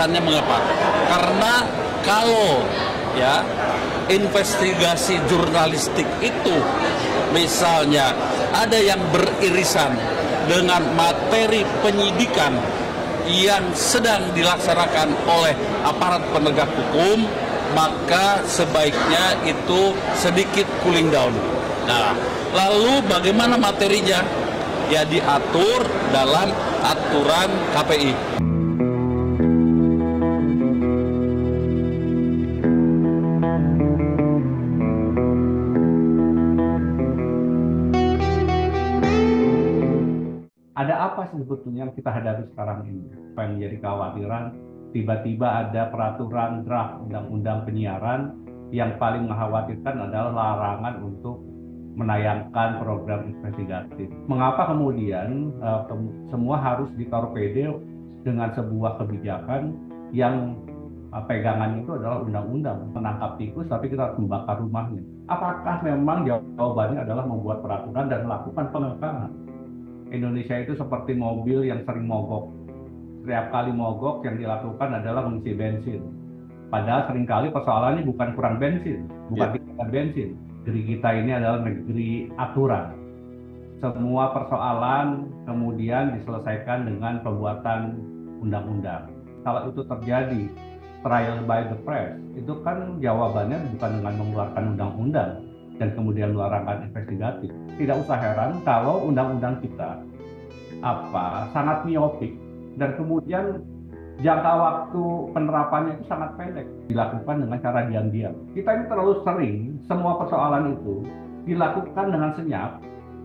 alasannya mengapa? Karena kalau ya investigasi jurnalistik itu misalnya ada yang beririsan dengan materi penyidikan yang sedang dilaksanakan oleh aparat penegak hukum maka sebaiknya itu sedikit cooling down. Nah, lalu bagaimana materinya? Ya diatur dalam aturan KPI. apa sih sebetulnya yang kita hadapi sekarang ini? Apa yang menjadi kekhawatiran? Tiba-tiba ada peraturan draft undang-undang penyiaran yang paling mengkhawatirkan adalah larangan untuk menayangkan program investigatif. Mengapa kemudian eh, semua harus ditorpedo dengan sebuah kebijakan yang eh, pegangan itu adalah undang-undang menangkap tikus tapi kita harus membakar rumahnya apakah memang jawabannya adalah membuat peraturan dan melakukan pengekangan Indonesia itu seperti mobil yang sering mogok. Setiap kali mogok yang dilakukan adalah mengisi bensin. Padahal seringkali persoalannya bukan kurang bensin, bukan yeah. bensin. Negeri kita ini adalah negeri aturan. Semua persoalan kemudian diselesaikan dengan pembuatan undang-undang. Kalau itu terjadi, trial by the press, itu kan jawabannya bukan dengan mengeluarkan undang-undang, dan kemudian melarangkan investigatif, tidak usah heran kalau undang-undang kita apa sangat miopik dan kemudian jangka waktu penerapannya itu sangat pendek dilakukan dengan cara diam-diam. Kita ini terlalu sering semua persoalan itu dilakukan dengan senyap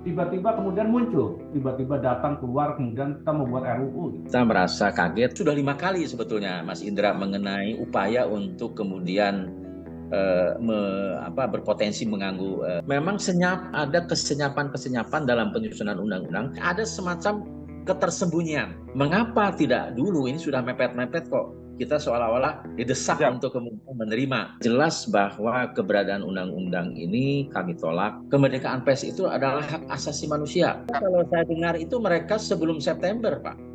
tiba-tiba kemudian muncul, tiba-tiba datang keluar, kemudian kita membuat RUU. Kita merasa kaget sudah lima kali sebetulnya, Mas Indra mengenai upaya untuk kemudian uh, me, apa, berpotensi mengganggu. Eh, memang senyap ada kesenyapan-kesenyapan dalam penyusunan undang-undang. Ada semacam ketersembunyian. Mengapa tidak dulu ini sudah mepet-mepet kok? Kita seolah-olah didesak ya. untuk menerima. Jelas bahwa keberadaan undang-undang ini kami tolak. Kemerdekaan pers itu adalah hak asasi manusia. Kalau saya dengar itu mereka sebelum September, Pak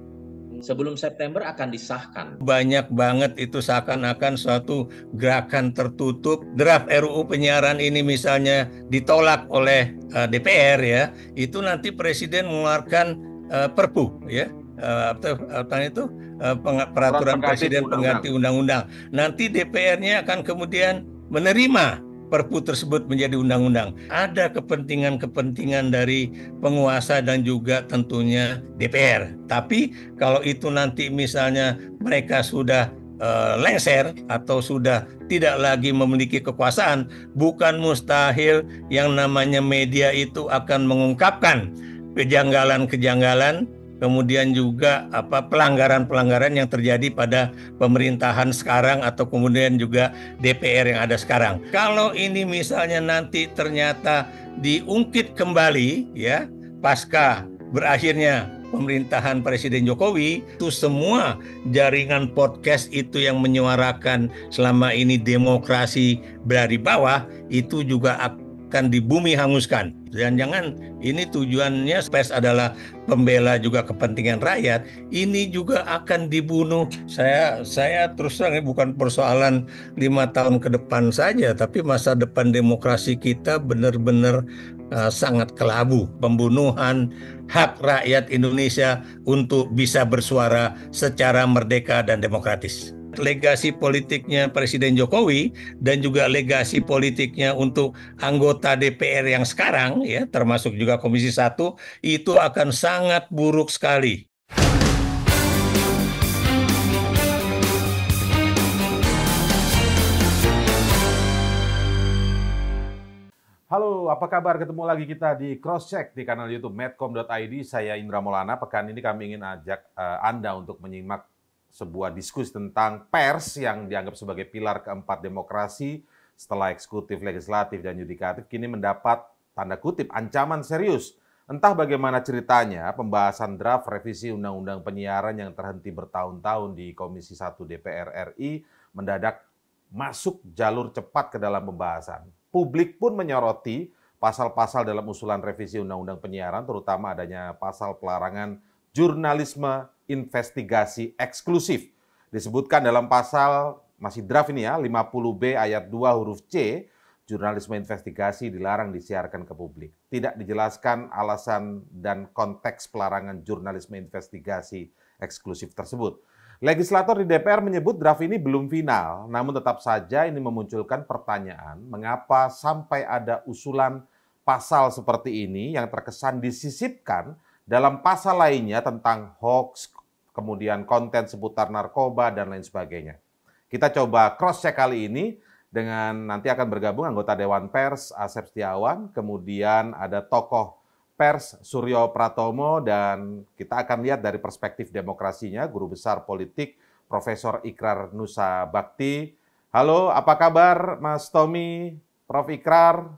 sebelum September akan disahkan. Banyak banget itu seakan-akan suatu gerakan tertutup. Draft RUU penyiaran ini misalnya ditolak oleh uh, eh, DPR ya, itu nanti presiden mengeluarkan uh, Perpu ya. Uh, apa itu uh, peraturan presiden pengganti undang-undang. Nanti DPR-nya akan kemudian menerima perpu tersebut menjadi undang-undang. Ada kepentingan-kepentingan dari penguasa dan juga tentunya DPR. Tapi kalau itu nanti misalnya mereka sudah uh, lengser atau sudah tidak lagi memiliki kekuasaan, bukan mustahil yang namanya media itu akan mengungkapkan kejanggalan-kejanggalan kemudian juga apa pelanggaran-pelanggaran yang terjadi pada pemerintahan sekarang atau kemudian juga DPR yang ada sekarang. Kalau ini misalnya nanti ternyata diungkit kembali ya pasca berakhirnya pemerintahan Presiden Jokowi itu semua jaringan podcast itu yang menyuarakan selama ini demokrasi dari bawah itu juga akan di bumi hanguskan. Dan jangan ini tujuannya spes adalah pembela juga kepentingan rakyat, ini juga akan dibunuh. Saya saya terus terang ini bukan persoalan lima tahun ke depan saja, tapi masa depan demokrasi kita benar-benar uh, sangat kelabu. Pembunuhan hak rakyat Indonesia untuk bisa bersuara secara merdeka dan demokratis legasi politiknya Presiden Jokowi dan juga legasi politiknya untuk anggota DPR yang sekarang ya termasuk juga Komisi 1 itu akan sangat buruk sekali. Halo, apa kabar? Ketemu lagi kita di Cross Check di kanal YouTube medcom.id. Saya Indra Molana. Pekan ini kami ingin ajak uh, Anda untuk menyimak sebuah diskusi tentang pers yang dianggap sebagai pilar keempat demokrasi setelah eksekutif, legislatif, dan yudikatif kini mendapat tanda kutip ancaman serius. Entah bagaimana ceritanya, pembahasan draft revisi Undang-Undang Penyiaran yang terhenti bertahun-tahun di Komisi 1 DPR RI mendadak masuk jalur cepat ke dalam pembahasan. Publik pun menyoroti pasal-pasal dalam usulan revisi Undang-Undang Penyiaran, terutama adanya pasal pelarangan jurnalisme investigasi eksklusif. Disebutkan dalam pasal masih draft ini ya, 50B ayat 2 huruf C, jurnalisme investigasi dilarang disiarkan ke publik. Tidak dijelaskan alasan dan konteks pelarangan jurnalisme investigasi eksklusif tersebut. Legislator di DPR menyebut draft ini belum final, namun tetap saja ini memunculkan pertanyaan mengapa sampai ada usulan pasal seperti ini yang terkesan disisipkan dalam pasal lainnya tentang hoax, kemudian konten seputar narkoba dan lain sebagainya. Kita coba cross check kali ini dengan nanti akan bergabung anggota Dewan Pers Asep Setiawan, kemudian ada tokoh pers Suryo Pratomo dan kita akan lihat dari perspektif demokrasinya guru besar politik Profesor Ikrar Nusa Bakti. Halo, apa kabar Mas Tommy, Prof Ikrar?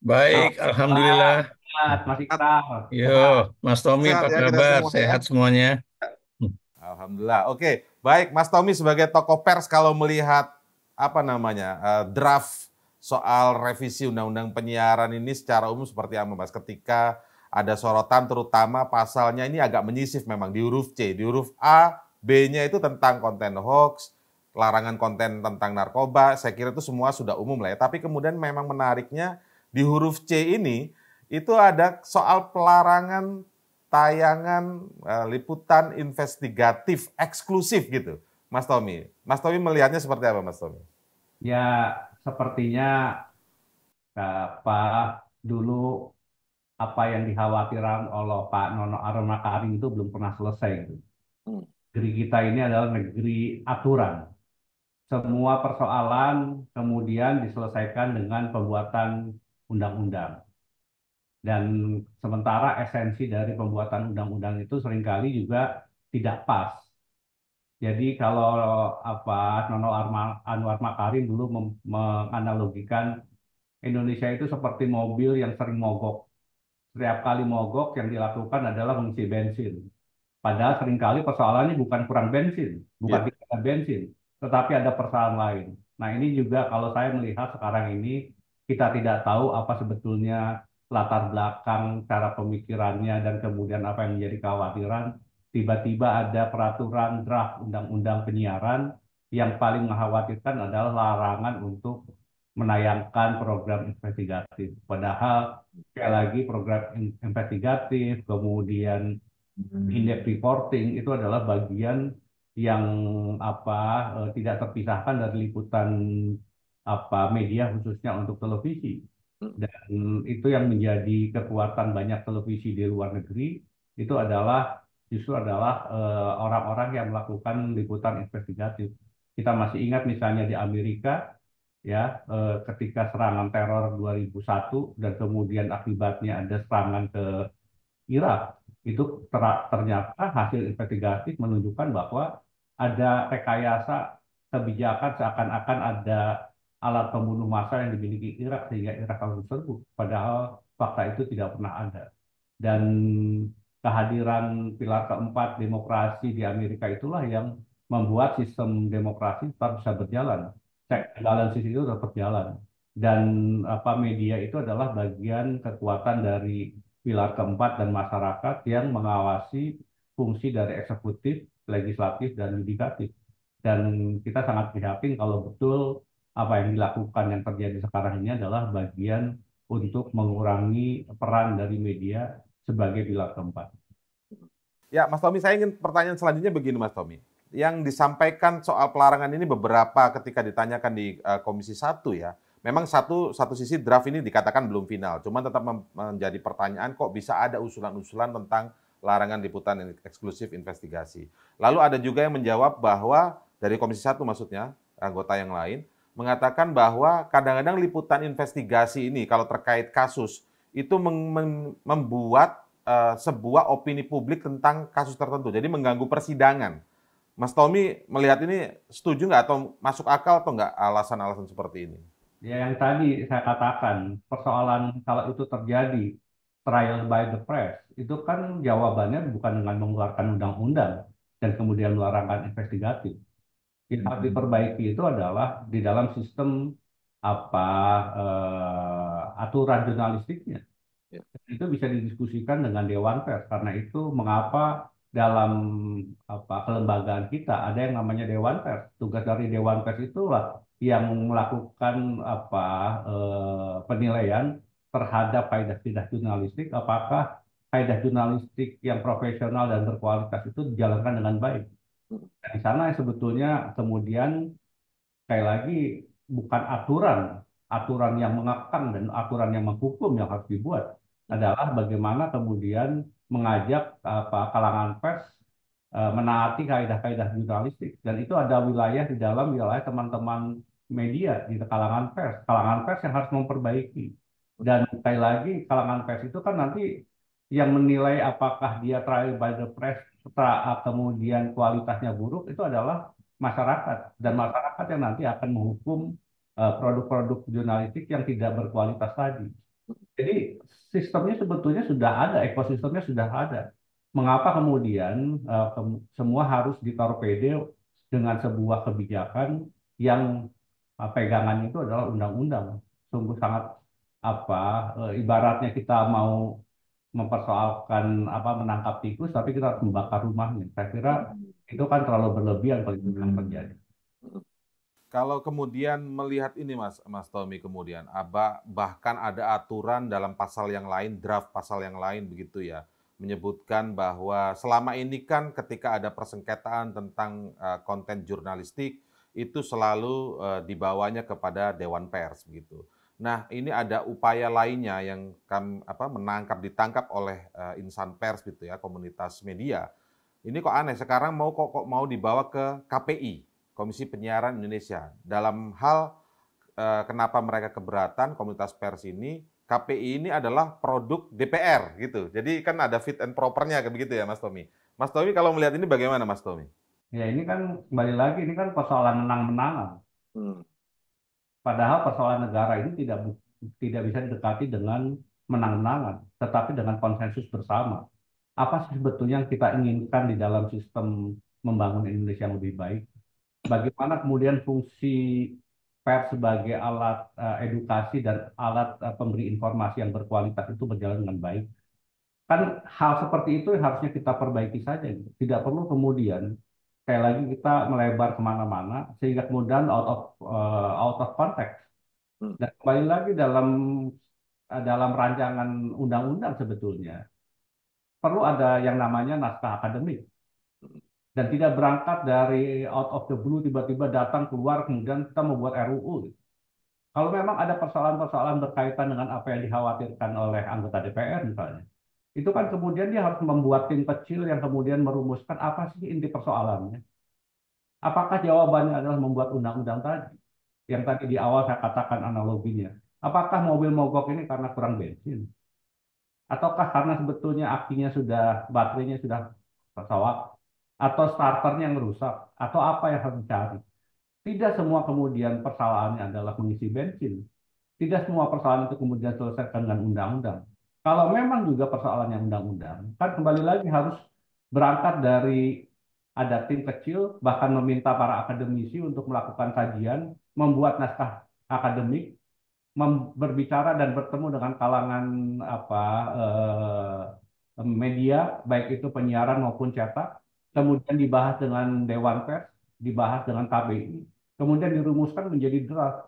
Baik, oh, Alhamdulillah. Sehat, Mas Iqbal. Yo, Mas Tommy sehat, apa ya, kabar? Semua, sehat ya. semuanya? Alhamdulillah. Oke, baik Mas Tommy sebagai tokoh pers kalau melihat apa namanya uh, draft soal revisi undang-undang penyiaran ini secara umum seperti apa Mas? Ketika ada sorotan terutama pasalnya ini agak menyisif memang di huruf C, di huruf A, B-nya itu tentang konten hoax, larangan konten tentang narkoba. Saya kira itu semua sudah umum lah ya. Tapi kemudian memang menariknya di huruf C ini itu ada soal pelarangan tayangan uh, liputan investigatif eksklusif gitu. Mas Tommy, Mas Tommy melihatnya seperti apa Mas Tommy? Ya, sepertinya apa eh, dulu apa yang dikhawatirkan oleh Pak Nono Aroma Karim itu belum pernah selesai gitu. Hmm. Negeri kita ini adalah negeri aturan. Semua persoalan kemudian diselesaikan dengan pembuatan undang-undang. Dan sementara esensi dari pembuatan undang-undang itu seringkali juga tidak pas. Jadi kalau apa Nono Anwar Makarim dulu menganalogikan Indonesia itu seperti mobil yang sering mogok. Setiap kali mogok yang dilakukan adalah mengisi bensin. Padahal seringkali persoalannya bukan kurang bensin, bukan yeah. bensin, tetapi ada persoalan lain. Nah ini juga kalau saya melihat sekarang ini kita tidak tahu apa sebetulnya latar belakang cara pemikirannya dan kemudian apa yang menjadi kekhawatiran tiba-tiba ada peraturan draft undang-undang penyiaran yang paling mengkhawatirkan adalah larangan untuk menayangkan program investigatif. Padahal sekali lagi program investigatif, kemudian hmm. indep reporting itu adalah bagian yang apa eh, tidak terpisahkan dari liputan apa media khususnya untuk televisi hmm. dan itu yang menjadi kekuatan banyak televisi di luar negeri itu adalah justru adalah eh, orang-orang uh, yang melakukan liputan investigatif kita masih ingat misalnya di Amerika ya uh, ketika serangan teror 2001 dan kemudian akibatnya ada serangan ke Irak itu ter ternyata hasil investigatif menunjukkan bahwa ada rekayasa kebijakan seakan-akan ada alat pembunuh massa yang dimiliki Irak sehingga Irak harus diserbu. Padahal fakta itu tidak pernah ada. Dan kehadiran pilar keempat demokrasi di Amerika itulah yang membuat sistem demokrasi tetap bisa berjalan. Check balances itu tetap berjalan. Dan apa media itu adalah bagian kekuatan dari pilar keempat dan masyarakat yang mengawasi fungsi dari eksekutif, legislatif, dan yudikatif. Dan kita sangat prihatin kalau betul apa yang dilakukan yang terjadi sekarang ini adalah bagian untuk mengurangi peran dari media sebagai pilar keempat. Ya, Mas Tommy, saya ingin pertanyaan selanjutnya begini, Mas Tommy. Yang disampaikan soal pelarangan ini beberapa ketika ditanyakan di uh, Komisi 1 ya. Memang satu satu sisi draft ini dikatakan belum final, cuman tetap menjadi pertanyaan kok bisa ada usulan-usulan tentang larangan liputan eksklusif investigasi. Lalu ada juga yang menjawab bahwa dari Komisi 1 maksudnya, anggota yang lain, mengatakan bahwa kadang-kadang liputan investigasi ini kalau terkait kasus itu membuat eh, sebuah opini publik tentang kasus tertentu. Jadi mengganggu persidangan. Mas Tommy melihat ini setuju nggak atau masuk akal atau nggak alasan-alasan seperti ini? Ya yang tadi saya katakan persoalan kalau itu terjadi trial by the press itu kan jawabannya bukan dengan mengeluarkan undang-undang dan kemudian melarangkan investigatif yang harus diperbaiki itu adalah di dalam sistem apa uh, aturan jurnalistiknya. yeah. Itu bisa didiskusikan dengan dewan pers karena itu mengapa dalam apa kelembagaan kita ada yang namanya dewan pers. Tugas dari dewan pers itulah yang melakukan apa uh, penilaian terhadap kaidah-kaidah jurnalistik apakah kaidah jurnalistik yang profesional dan berkualitas itu dijalankan dengan baik. Nah, di sana sebetulnya kemudian sekali lagi bukan aturan, aturan yang mengekang dan aturan yang menghukum yang harus dibuat adalah bagaimana kemudian mengajak apa kalangan pers eh, menaati kaidah-kaidah jurnalistik dan itu ada wilayah di dalam wilayah teman-teman media di kalangan pers kalangan pers yang harus memperbaiki dan sekali lagi kalangan pers itu kan nanti yang menilai apakah dia trial by the press kemudian kualitasnya buruk itu adalah masyarakat dan masyarakat yang nanti akan menghukum e, produk-produk jurnalistik yang tidak berkualitas tadi. Jadi sistemnya sebetulnya sudah ada, ekosistemnya sudah ada. Mengapa kemudian e, semua harus ditorpedo dengan sebuah kebijakan yang e, pegangan itu adalah undang-undang? Sungguh sangat apa ibaratnya kita mau mempersoalkan apa menangkap tikus, tapi kita harus membakar rumahnya. Saya kira hmm. itu kan terlalu berlebihan kalau itu yang terjadi. Kalau kemudian melihat ini Mas Mas Tommy kemudian Aba bahkan ada aturan dalam pasal yang lain draft pasal yang lain begitu ya menyebutkan bahwa selama ini kan ketika ada persengketaan tentang eh, konten jurnalistik itu selalu eh, dibawanya kepada dewan pers begitu. Nah, ini ada upaya lainnya yang kan apa menangkap ditangkap oleh uh, insan pers gitu ya, komunitas media. Ini kok aneh sekarang mau kok, kok mau dibawa ke KPI, Komisi Penyiaran Indonesia. Dalam hal uh, kenapa mereka keberatan komunitas pers ini, KPI ini adalah produk DPR gitu. Jadi kan ada fit and propernya kayak begitu ya Mas Tommy. Mas Tommy kalau melihat ini bagaimana Mas Tommy? Ya ini kan kembali lagi ini kan persoalan menang-menangan. Hmm Padahal persoalan negara ini tidak tidak bisa didekati dengan menang-menangan, tetapi dengan konsensus bersama. Apa sih sebetulnya yang kita inginkan di dalam sistem membangun Indonesia yang lebih baik? Bagaimana kemudian fungsi pers sebagai alat eh, edukasi dan alat eh, pemberi informasi yang berkualitas itu berjalan dengan baik? Kan hal seperti itu harusnya kita perbaiki saja. Tidak perlu kemudian sekali lagi kita melebar kemana-mana sehingga kemudian out of uh, out of context hmm. dan kembali lagi dalam eh, dalam rancangan undang-undang sebetulnya perlu ada yang namanya naskah akademik hmm. dan tidak berangkat dari out of the blue tiba-tiba datang keluar kemudian kita membuat RUU. Kalau memang ada persoalan-persoalan berkaitan dengan apa yang dikhawatirkan oleh anggota DPR misalnya, itu kan ya. kemudian dia harus membuat tim kecil yang kemudian merumuskan apa sih inti persoalannya. Apakah jawabannya adalah membuat undang-undang tadi? Yang tadi di awal saya katakan analoginya. Apakah mobil mogok ini karena kurang bensin? Ataukah karena sebetulnya akinya sudah, baterainya sudah pesawat? Atau starternya yang rusak? Atau apa yang harus dicari? Tidak semua kemudian persoalannya adalah mengisi bensin. Tidak semua persoalan itu kemudian selesaikan dengan undang-undang kalau memang juga persoalannya undang-undang, kan kembali lagi harus berangkat dari ada tim kecil, bahkan meminta para akademisi untuk melakukan kajian, membuat naskah akademik, berbicara dan bertemu dengan kalangan apa eh, media, baik itu penyiaran maupun cetak, kemudian dibahas dengan Dewan Pers, dibahas dengan KPI, kemudian dirumuskan menjadi draft.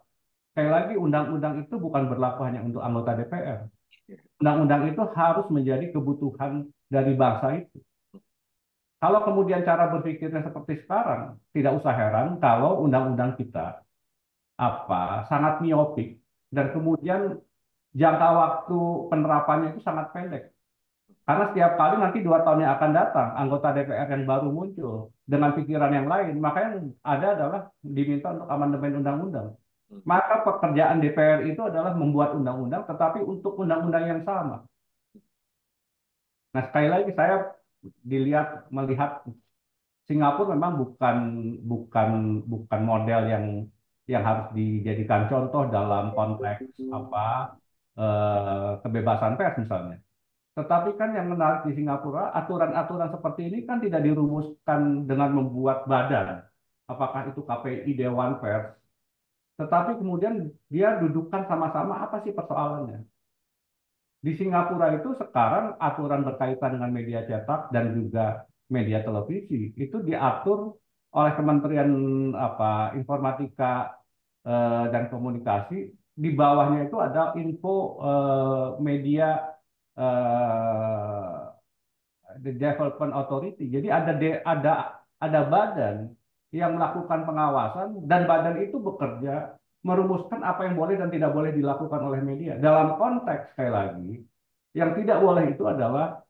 Sekali lagi, undang-undang itu bukan berlaku hanya untuk anggota DPR, Undang-undang itu harus menjadi kebutuhan dari bangsa itu. Kalau kemudian cara berpikirnya seperti sekarang, tidak usah heran kalau undang-undang kita apa sangat miopik dan kemudian jangka waktu penerapannya itu sangat pendek. Karena setiap kali nanti dua tahun yang akan datang anggota DPR yang baru muncul dengan pikiran yang lain, makanya ada adalah diminta untuk amandemen undang-undang. Maka pekerjaan DPR itu adalah membuat undang-undang, tetapi untuk undang-undang yang sama. Nah, sekali lagi saya dilihat melihat Singapura memang bukan bukan bukan model yang yang harus dijadikan contoh dalam konteks apa eh, kebebasan pers misalnya. Tetapi kan yang menarik di Singapura, aturan-aturan seperti ini kan tidak dirumuskan dengan membuat badan. Apakah itu KPI, Dewan Pers, tetapi kemudian dia dudukkan sama-sama apa sih persoalannya. Di Singapura itu sekarang aturan berkaitan dengan media cetak dan juga media televisi itu diatur oleh Kementerian apa Informatika eh, dan Komunikasi di bawahnya itu ada info eh, media eh, the development authority. Jadi ada ada ada badan yang melakukan pengawasan dan badan itu bekerja merumuskan apa yang boleh dan tidak boleh dilakukan oleh media. Dalam konteks sekali lagi, yang tidak boleh itu adalah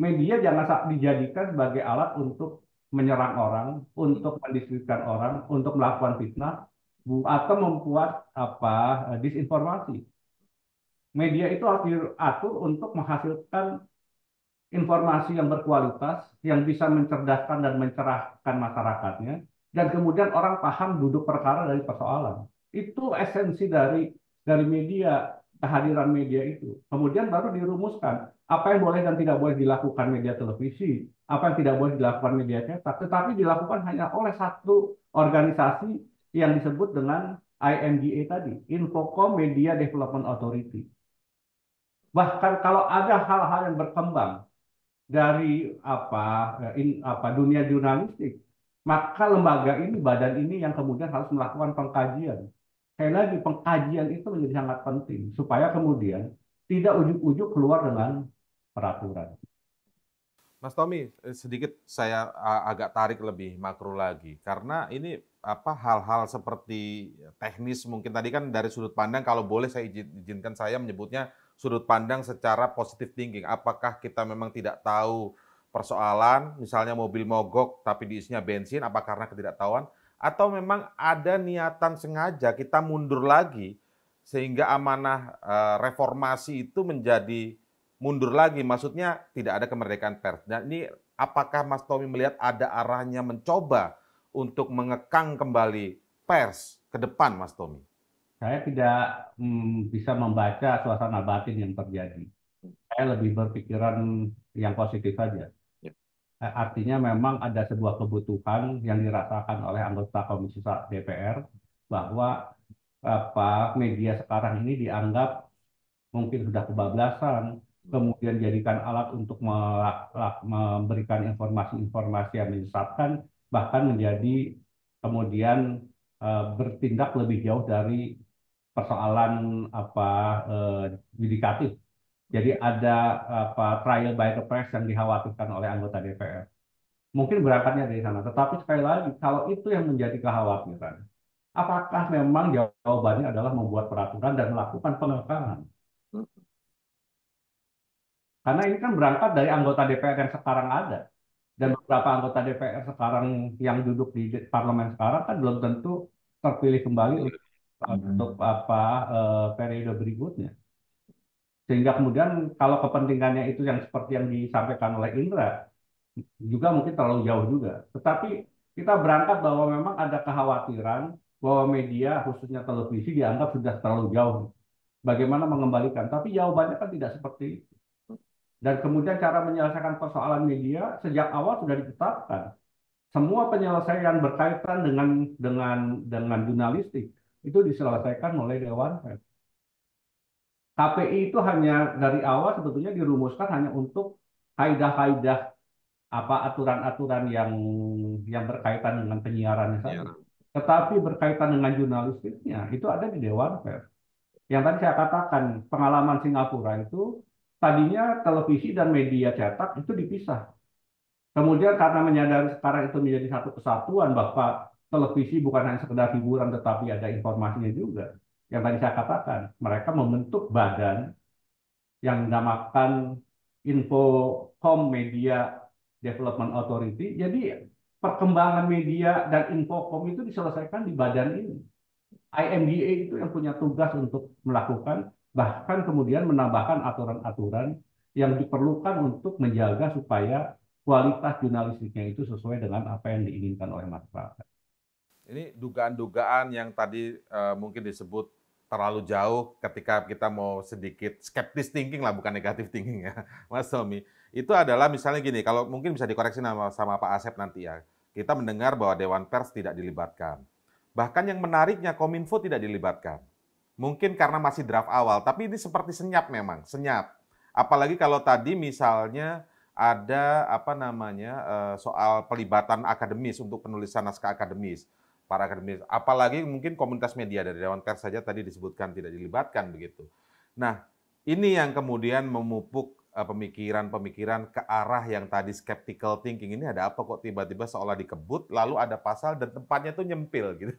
media jangan dijadikan sebagai alat untuk menyerang orang, untuk mendiskreditkan orang, untuk melakukan fitnah atau membuat apa eh, disinformasi. Media itu harus diatur untuk menghasilkan informasi yang berkualitas, yang bisa mencerdaskan dan mencerahkan masyarakatnya, dan kemudian orang paham duduk perkara dari persoalan. Itu esensi dari dari media, kehadiran media itu. Kemudian baru dirumuskan apa yang boleh dan tidak boleh dilakukan media televisi, apa yang tidak boleh dilakukan media cetak, tetapi dilakukan hanya oleh satu organisasi yang disebut dengan IMDA tadi, Infocom Media Development Authority. Bahkan kalau ada hal-hal yang berkembang dari apa eh, in, apa dunia jurnalistik maka lembaga ini badan ini yang kemudian harus melakukan pengkajian karena di pengkajian itu menjadi sangat penting supaya kemudian tidak ujuk-ujuk keluar dengan peraturan Mas Tommy, eh, sedikit saya agak tarik lebih makro lagi karena ini apa hal-hal seperti teknis mungkin tadi kan dari sudut pandang kalau boleh saya izinkan saya menyebutnya sudut pandang secara positif thinking. Apakah kita memang tidak tahu persoalan, misalnya mobil mogok tapi diisinya bensin, apa karena ketidaktahuan? Atau memang ada niatan sengaja kita mundur lagi sehingga amanah eh, reformasi itu menjadi mundur lagi. Maksudnya tidak ada kemerdekaan pers. Nah ini apakah Mas Tommy melihat ada arahnya mencoba untuk mengekang kembali pers ke depan Mas Tommy? saya tidak mm, bisa membaca suasana batin yang terjadi. Saya lebih berpikiran yang positif saja. Ya. Eh, artinya memang ada sebuah kebutuhan yang dirasakan oleh anggota Komisi DPR bahwa apa media sekarang ini dianggap mungkin sudah kebablasan, kemudian jadikan alat untuk memberikan informasi-informasi yang menyesatkan, bahkan menjadi kemudian eh, bertindak lebih jauh dari persoalan apa eh, Jadi ada apa trial by the press yang dikhawatirkan oleh anggota DPR. Mungkin berangkatnya dari sana. Tetapi sekali lagi, kalau itu yang menjadi kekhawatiran, apakah memang jawabannya adalah membuat peraturan dan melakukan pengekangan? Karena ini kan berangkat dari anggota DPR yang sekarang ada. Dan beberapa anggota DPR sekarang yang duduk di parlemen sekarang kan belum tentu terpilih kembali oleh Mm-hmm. untuk apa eh, periode berikutnya. Sehingga kemudian kalau kepentingannya itu yang seperti yang disampaikan oleh Indra juga mungkin terlalu jauh juga. Tetapi kita berangkat bahwa memang ada kekhawatiran bahwa media khususnya televisi dianggap sudah terlalu jauh. Bagaimana mengembalikan? Tapi jawabannya kan tidak seperti itu. Dan kemudian cara menyelesaikan persoalan media sejak awal sudah ditetapkan. Semua penyelesaian berkaitan dengan dengan dengan jurnalistik itu diselesaikan oleh Dewan Pers. KPI itu hanya dari awal sebetulnya dirumuskan hanya untuk kaidah-kaidah apa aturan-aturan yang yang berkaitan dengan penyiaran saja. Ya. Tetapi berkaitan dengan jurnalistiknya itu ada di Dewan Pers. Yang tadi saya katakan pengalaman Singapura itu tadinya televisi dan media cetak itu dipisah. Kemudian karena menyadari sekarang itu menjadi satu kesatuan Bapak televisi bukan hanya sekedar hiburan tetapi ada informasinya juga. Yang tadi saya katakan, mereka membentuk badan yang dinamakan Infocom Media Development Authority. Jadi perkembangan media dan Infocom itu diselesaikan di badan ini. IMDA itu yang punya tugas untuk melakukan bahkan kemudian menambahkan aturan-aturan yang diperlukan untuk menjaga supaya kualitas jurnalistiknya itu sesuai dengan apa yang diinginkan oleh masyarakat. Ini dugaan-dugaan yang tadi uh, mungkin disebut terlalu jauh ketika kita mau sedikit skeptis thinking lah, bukan negatif thinking ya, Mas Tommy. Itu adalah misalnya gini, kalau mungkin bisa dikoreksi sama, sama Pak Asep nanti ya. Kita mendengar bahwa Dewan Pers tidak dilibatkan. Bahkan yang menariknya Kominfo tidak dilibatkan. Mungkin karena masih draft awal, tapi ini seperti senyap memang, senyap. Apalagi kalau tadi misalnya ada apa namanya eh, soal pelibatan akademis untuk penulisan naskah akademis para akademis. Apalagi mungkin komunitas media dari Dewan Pers saja tadi disebutkan tidak dilibatkan begitu. Nah, ini yang kemudian memupuk eh, pemikiran-pemikiran ke arah yang tadi skeptical thinking ini ada apa kok tiba-tiba seolah dikebut lalu ada pasal dan tempatnya tuh nyempil gitu.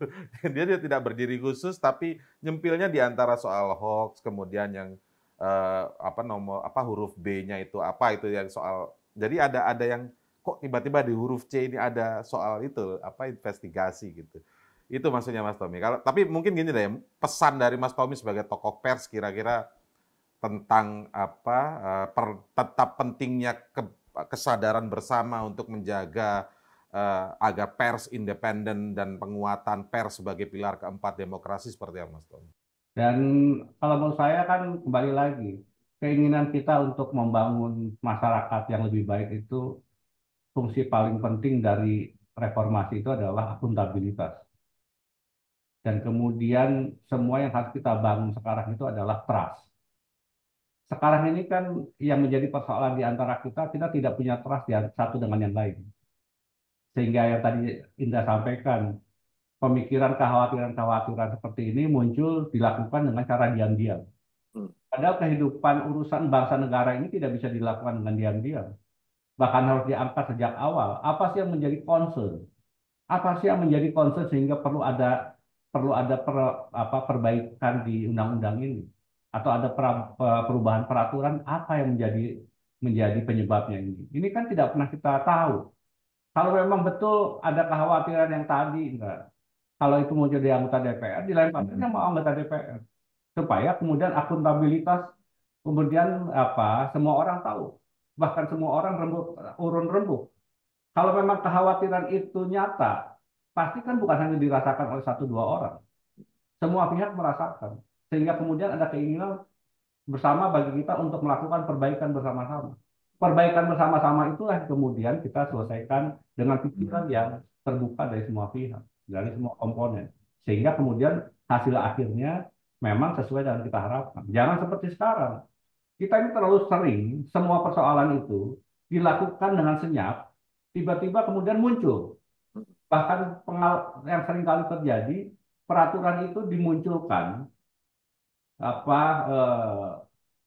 dia, dia tidak berdiri khusus tapi nyempilnya di antara soal hoax kemudian yang eh, apa nomor apa huruf B-nya itu apa itu yang soal jadi ada ada yang kok tiba-tiba di huruf C ini ada soal itu apa investigasi gitu. Itu maksudnya Mas Tommy. Kalau tapi mungkin gini deh, pesan dari Mas Tommy sebagai tokoh pers kira-kira tentang apa eh, per, tetap pentingnya ke, kesadaran bersama untuk menjaga uh, agar pers independen dan penguatan pers sebagai pilar keempat demokrasi seperti apa Mas Tommy? Dan kalau menurut saya kan kembali lagi keinginan kita untuk membangun masyarakat yang lebih baik itu fungsi paling penting dari reformasi itu adalah akuntabilitas. Dan kemudian semua yang harus kita bangun sekarang itu adalah trust. Sekarang ini kan yang menjadi persoalan di antara kita, kita tidak punya trust yang satu dengan yang lain. Sehingga yang tadi Indah sampaikan, pemikiran kekhawatiran-kekhawatiran seperti ini muncul dilakukan dengan cara diam-diam. Hmm. Padahal kehidupan urusan bangsa negara ini tidak bisa dilakukan dengan diam-diam bahkan harus diangkat sejak awal. Apa sih yang menjadi concern? Apa sih yang menjadi concern sehingga perlu ada perlu ada per, apa perbaikan di undang-undang ini atau ada per, perubahan peraturan apa yang menjadi menjadi penyebabnya ini? Ini kan tidak pernah kita tahu. Kalau memang betul ada kekhawatiran yang tadi, enggak. Kalau itu mau jadi anggota DPR, dilemparkan mm-hmm. sama anggota DPR supaya kemudian akuntabilitas kemudian apa semua orang tahu bahkan semua orang rembuk, urun rembuk. Kalau memang kekhawatiran itu nyata, pasti kan bukan hanya dirasakan oleh satu dua orang. Semua pihak merasakan. Sehingga kemudian ada keinginan bersama bagi kita untuk melakukan perbaikan bersama-sama. Perbaikan bersama-sama itulah kemudian kita selesaikan dengan pikiran hmm. yang terbuka dari semua pihak, dari semua komponen. Sehingga kemudian hasil akhirnya memang sesuai dengan kita harapkan. Jangan seperti sekarang kita ini terlalu sering semua persoalan itu dilakukan dengan senyap, tiba-tiba kemudian muncul. Bahkan yang sering kali terjadi, peraturan itu dimunculkan apa eh,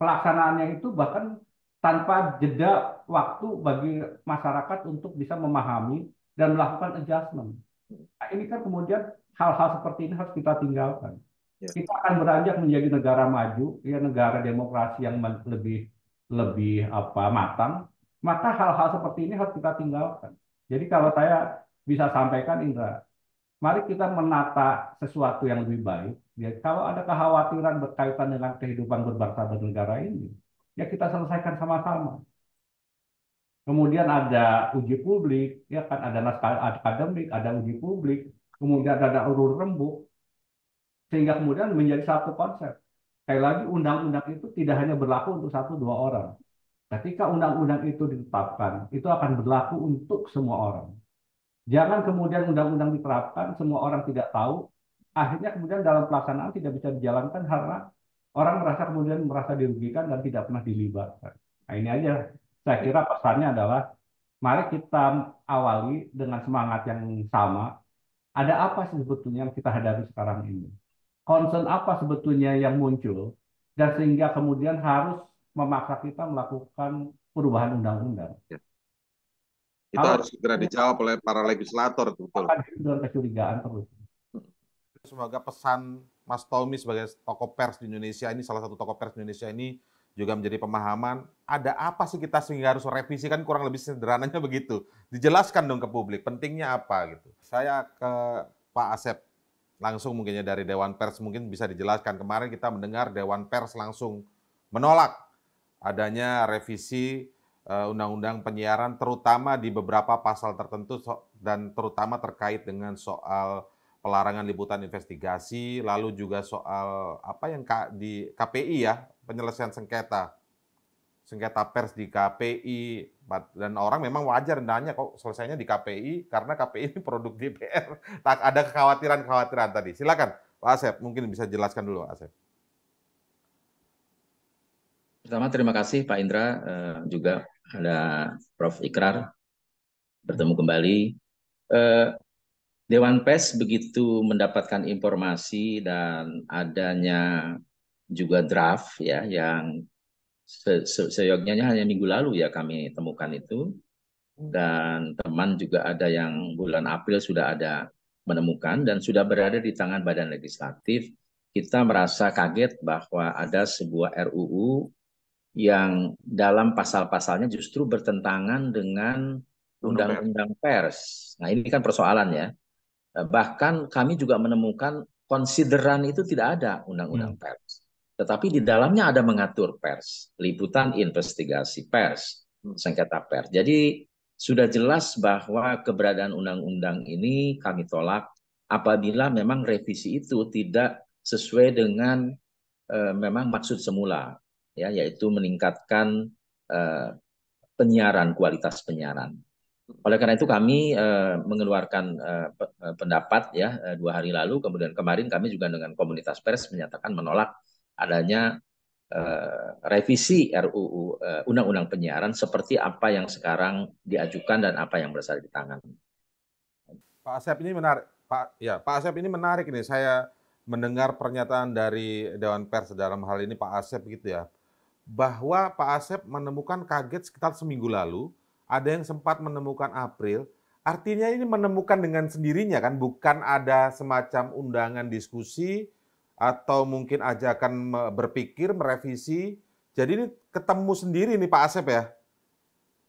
pelaksanaannya itu bahkan tanpa jeda waktu bagi masyarakat untuk bisa memahami dan melakukan adjustment. Nah, ini kan kemudian hal-hal seperti ini harus kita tinggalkan. Ya. kita akan beranjak menjadi negara maju, ya negara demokrasi yang lebih lebih apa matang, maka hal-hal seperti ini harus kita tinggalkan. Jadi kalau saya bisa sampaikan Indra, mari kita menata sesuatu yang lebih baik. Ya, kalau ada kekhawatiran berkaitan dengan kehidupan berbangsa dan negara ini, ya kita selesaikan sama-sama. Kemudian ada uji publik, ya kan ada naskah akademik, ada uji publik, kemudian ada urur rembuk sehingga kemudian menjadi satu konsep. Sekali lagi, undang-undang itu tidak hanya berlaku untuk satu dua orang. Ketika undang-undang itu ditetapkan, itu akan berlaku untuk semua orang. Jangan kemudian undang-undang diterapkan, semua orang tidak tahu, akhirnya kemudian dalam pelaksanaan tidak bisa dijalankan karena orang merasa kemudian merasa dirugikan dan tidak pernah dilibatkan. Nah ini aja, saya kira pesannya adalah mari kita awali dengan semangat yang sama. Ada apa sih sebetulnya yang kita hadapi sekarang ini? concern apa sebetulnya yang muncul dan sehingga kemudian harus memaksa kita melakukan perubahan undang-undang. Ya. Itu Kalau, harus segera dijawab oleh para legislator betul. Dengan kecurigaan terus. Semoga pesan Mas Tommy sebagai tokoh pers di Indonesia ini salah satu tokoh pers di Indonesia ini juga menjadi pemahaman ada apa sih kita sehingga harus revisi kan kurang lebih sederhananya begitu. Dijelaskan dong ke publik pentingnya apa gitu. Saya ke Pak Asep langsung mungkinnya dari Dewan Pers mungkin bisa dijelaskan. Kemarin kita mendengar Dewan Pers langsung menolak adanya revisi eh, undang-undang penyiaran terutama di beberapa pasal tertentu dan terutama terkait dengan soal pelarangan liputan investigasi lalu juga soal apa yang di KPI ya penyelesaian sengketa sengketa pers di KPI dan orang memang wajar nanya kok selesainya di KPI karena KPI ini produk DPR. Tak ada kekhawatiran-kekhawatiran tadi. Silakan Pak Asep, mungkin bisa jelaskan dulu Pak Asep. Pertama terima kasih Pak Indra eh, juga ada Prof Ikrar bertemu kembali. Eh, Dewan Pers begitu mendapatkan informasi dan adanya juga draft ya yang seyogyanya hanya minggu lalu ya kami temukan itu hmm. dan teman juga ada yang bulan April sudah ada menemukan dan sudah berada di tangan Badan Legislatif. Kita merasa kaget bahwa ada sebuah RUU yang dalam pasal-pasalnya justru bertentangan dengan undang-undang pers. Nah, ini kan persoalan ya. Bahkan kami juga menemukan konsideran itu tidak ada undang-undang hmm. pers. Tetapi di dalamnya ada mengatur pers, liputan investigasi pers, hmm. sengketa pers. Jadi sudah jelas bahwa keberadaan undang-undang ini kami tolak apabila memang revisi itu tidak sesuai dengan e, memang maksud semula, ya yaitu meningkatkan e, penyiaran kualitas penyiaran. Oleh karena itu kami e, mengeluarkan e, pendapat ya dua hari lalu, kemudian kemarin kami juga dengan komunitas pers menyatakan menolak adanya uh, revisi RUU undang eh, Undang-Undang Penyiaran seperti apa yang sekarang diajukan dan apa yang berasal di tangan. Pak Asep ini menarik. Pak ya Pak Asep ini menarik ini saya mendengar pernyataan dari Dewan Pers dalam hal ini Pak Asep gitu ya bahwa Pak Asep menemukan kaget sekitar seminggu lalu ada yang sempat menemukan April artinya ini menemukan dengan sendirinya kan bukan ada semacam undangan diskusi atau mungkin ajakan berpikir merevisi. Jadi ini ketemu sendiri nih Pak Asep ya?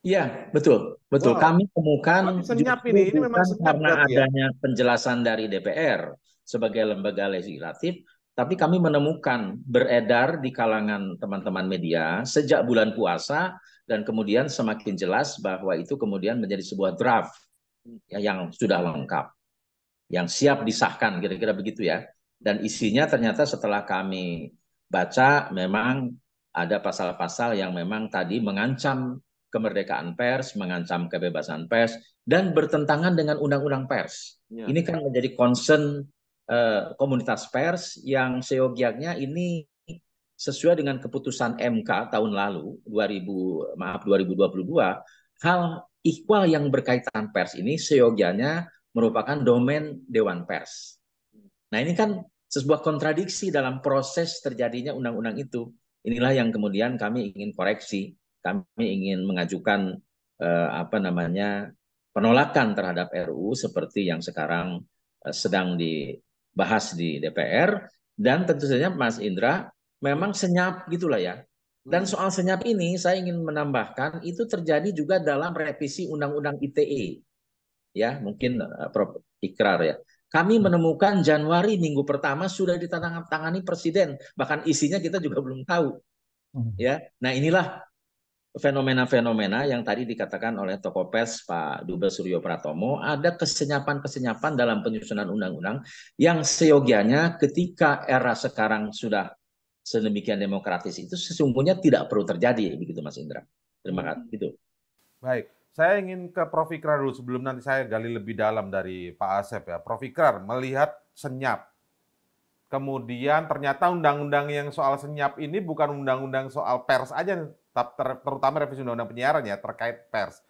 Iya betul betul. Wow. Kami temukan senyap ini. ini memang senyap karena ya? adanya penjelasan dari DPR sebagai lembaga legislatif, tapi kami menemukan beredar di kalangan teman-teman media sejak bulan puasa dan kemudian semakin jelas bahwa itu kemudian menjadi sebuah draft ya, yang sudah lengkap, yang siap disahkan kira-kira begitu ya dan isinya ternyata setelah kami baca memang ada pasal-pasal yang memang tadi mengancam kemerdekaan pers, mengancam kebebasan pers, dan bertentangan dengan undang-undang pers. Ya. Ini kan menjadi concern uh, komunitas pers yang seyogianya ini sesuai dengan keputusan MK tahun lalu 2000 maaf 2022 hal ikhwal yang berkaitan pers ini seyogianya merupakan domain Dewan Pers. Nah ini kan sebuah kontradiksi dalam proses terjadinya undang-undang itu. Inilah yang kemudian kami ingin koreksi, kami ingin mengajukan eh, apa namanya penolakan terhadap RU seperti yang sekarang eh, sedang dibahas di DPR dan tentu saja Mas Indra memang senyap gitulah ya. Dan hmm. soal senyap ini saya ingin menambahkan itu terjadi juga dalam revisi Undang-Undang ITE. Ya, mungkin uh, Prof Ikrar ya. Kami menemukan Januari minggu pertama sudah ditandatangani presiden, bahkan isinya kita juga belum tahu. Hmm. Ya, nah inilah fenomena-fenomena yang tadi dikatakan oleh tokoh pes Pak Dubes Suryo Pratomo, ada kesenyapan-kesenyapan dalam penyusunan undang-undang yang seyogianya ketika era sekarang sudah sedemikian demokratis itu sesungguhnya tidak perlu terjadi begitu Mas Indra. Terima kasih. Gitu. Baik. Saya ingin ke Prof. Ikrar dulu sebelum nanti saya gali lebih dalam dari Pak Asep ya. Prof. Ikrar melihat senyap. Kemudian ternyata undang-undang yang soal senyap ini bukan undang-undang soal pers aja, terutama revisi undang-undang penyiaran ya terkait pers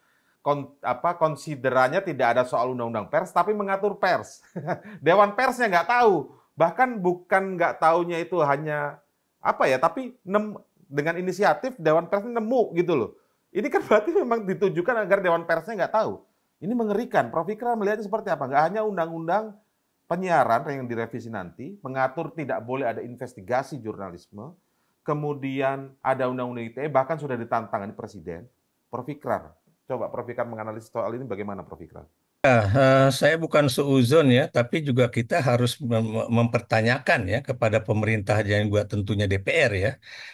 kon, apa konsiderannya tidak ada soal undang-undang pers tapi mengatur pers. Dewan persnya nggak tahu, bahkan bukan nggak tahunya itu hanya apa ya, tapi nem, dengan inisiatif Dewan Pers nemu gitu loh. Ini kan berarti memang ditujukan agar Dewan Persnya nggak tahu. Ini mengerikan. Prof. Ikram melihatnya seperti apa? Nggak hanya undang-undang penyiaran yang direvisi nanti, mengatur tidak boleh ada investigasi jurnalisme, kemudian ada undang-undang ITE, bahkan sudah ditantangani Presiden. Prof. Ikram, coba Prof. Ikram menganalisis soal ini bagaimana Prof. Ikram? Ya, uh, saya bukan seuzon ya, tapi juga kita harus mem mempertanyakan ya kepada pemerintah yang buat tentunya DPR ya.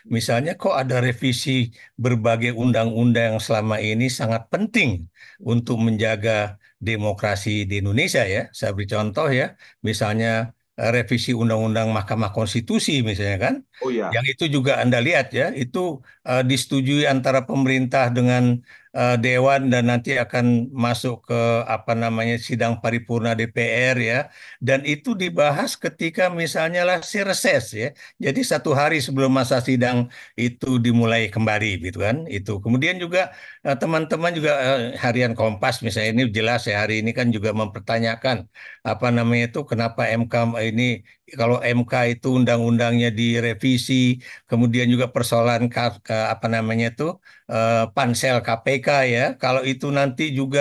Misalnya kok ada revisi berbagai undang-undang yang selama ini sangat penting untuk menjaga demokrasi di Indonesia ya. Saya beri contoh ya, misalnya eh, revisi undang-undang Mahkamah Konstitusi misalnya kan. Oh ya. Yang itu juga Anda lihat ya, itu uh, disetujui antara pemerintah dengan uh, dewan dan nanti akan masuk ke apa namanya sidang paripurna DPR ya dan itu dibahas ketika misalnya lah si reses ya jadi satu hari sebelum masa sidang itu dimulai kembali gitu kan itu kemudian juga eh, teman-teman uh, juga uh, harian Kompas misalnya ini jelas ya hari ini kan juga mempertanyakan apa namanya itu kenapa MK ini kalau MK itu undang-undangnya direvisi, kemudian juga persoalan apa namanya itu eh, pansel KPK ya. Kalau itu nanti juga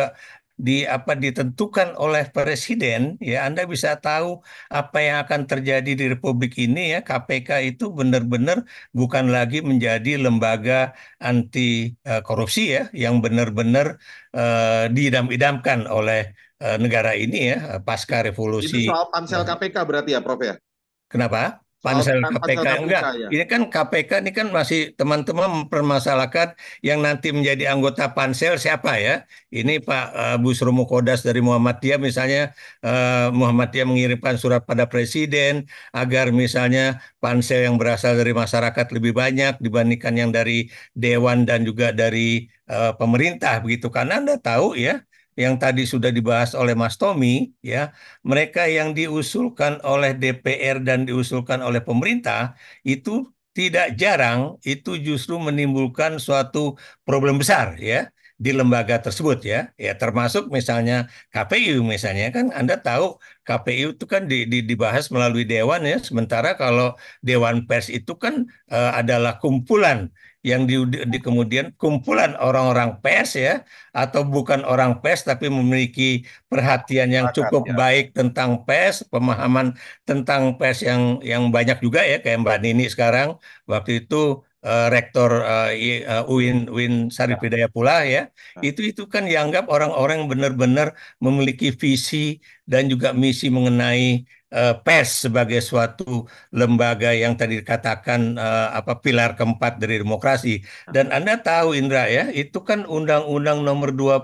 di apa ditentukan oleh presiden ya Anda bisa tahu apa yang akan terjadi di republik ini ya KPK itu benar-benar bukan lagi menjadi lembaga anti eh, korupsi ya yang benar-benar uh, eh, didam-idamkan oleh Eh, negara ini ya eh, pasca revolusi. Itu soal pansel KPK ya. berarti ya, Prof ya? Kenapa? Pansel KPK, pansel enggak. Ya. Ini kan KPK ini kan masih teman-teman permasalahan yang nanti menjadi anggota pansel siapa ya? Ini Pak uh, eh, Busro Mukodas dari Muhammadiyah misalnya Muhammadiyah mengirimkan surat pada presiden agar misalnya pansel yang berasal dari masyarakat lebih banyak dibandingkan yang dari dewan dan juga dari pemerintah begitu kan Anda tahu ya yang tadi sudah dibahas oleh Mas Tommy, ya, mereka yang diusulkan oleh DPR dan diusulkan oleh pemerintah itu tidak jarang itu justru menimbulkan suatu problem besar, ya, di lembaga tersebut, ya, ya termasuk misalnya KPU misalnya kan Anda tahu KPU itu kan di, di, dibahas melalui dewan ya, sementara kalau dewan pers itu kan e, adalah kumpulan yang di, di kemudian kumpulan orang-orang pers ya atau bukan orang pers tapi memiliki perhatian yang cukup ya. baik tentang pers, pemahaman tentang pers yang yang banyak juga ya kayak Mbak Nini sekarang waktu itu uh, rektor uh, UIN UIN Sari pula ya. ya. Itu itu kan dianggap orang-orang benar-benar memiliki visi dan juga misi mengenai Eh, pers sebagai suatu lembaga yang tadi dikatakan uh, apa pilar keempat dari demokrasi dan Anda tahu Indra ya itu kan undang-undang nomor 20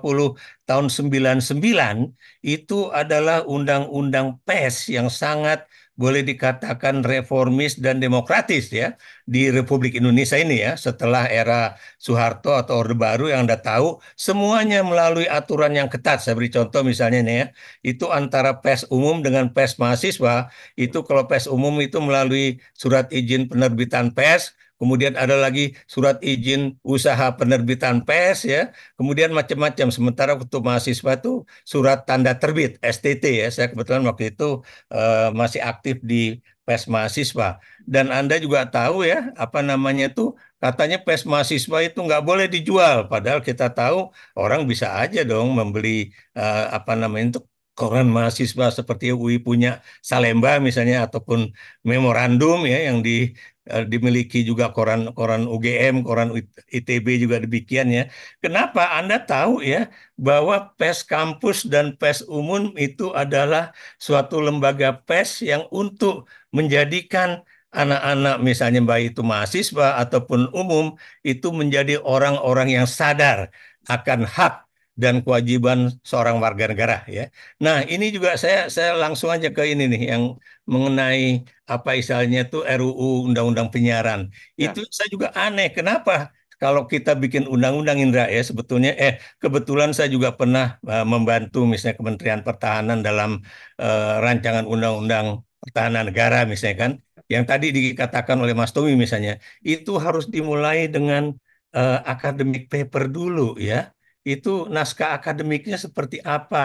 tahun 99 itu adalah undang-undang pers yang sangat boleh dikatakan reformis dan demokratis ya di Republik Indonesia ini ya setelah era Soeharto atau Orde Baru yang Anda tahu semuanya melalui aturan yang ketat. Saya beri contoh misalnya nih ya, itu antara pes umum dengan pes mahasiswa itu kalau pes umum itu melalui surat izin penerbitan pes kemudian ada lagi surat izin usaha penerbitan PS e ya, kemudian macam-macam. Sementara untuk mahasiswa itu surat tanda terbit STT ya. Saya kebetulan waktu itu uh, masih aktif di pes mahasiswa. Dan Anda juga tahu ya, apa namanya itu katanya pes mahasiswa itu nggak boleh dijual padahal kita tahu orang bisa aja dong membeli uh, apa namanya itu koran mahasiswa seperti UI punya Salemba misalnya ataupun memorandum ya yang di Eh, dimiliki juga koran-koran UGM, koran ITB juga demikian ya. Kenapa Anda tahu ya bahwa PES kampus dan PES umum itu adalah suatu lembaga PES yang untuk menjadikan anak-anak misalnya baik itu mahasiswa ataupun umum itu menjadi orang-orang yang sadar akan hak dan kewajiban seorang warga negara ya. Nah, ini juga saya saya langsung aja ke ini nih yang mengenai apa istilahnya itu RUU Undang-Undang Penyiaran. Ya. Itu saya juga aneh kenapa kalau kita bikin undang-undang Indra ya sebetulnya eh kebetulan saya juga pernah uh, membantu misalnya Kementerian Pertahanan dalam uh, rancangan undang-undang pertahanan negara misalnya kan yang tadi dikatakan oleh Mas Tommy misalnya itu harus dimulai dengan uh, eh, academic paper dulu ya itu naskah akademiknya seperti apa.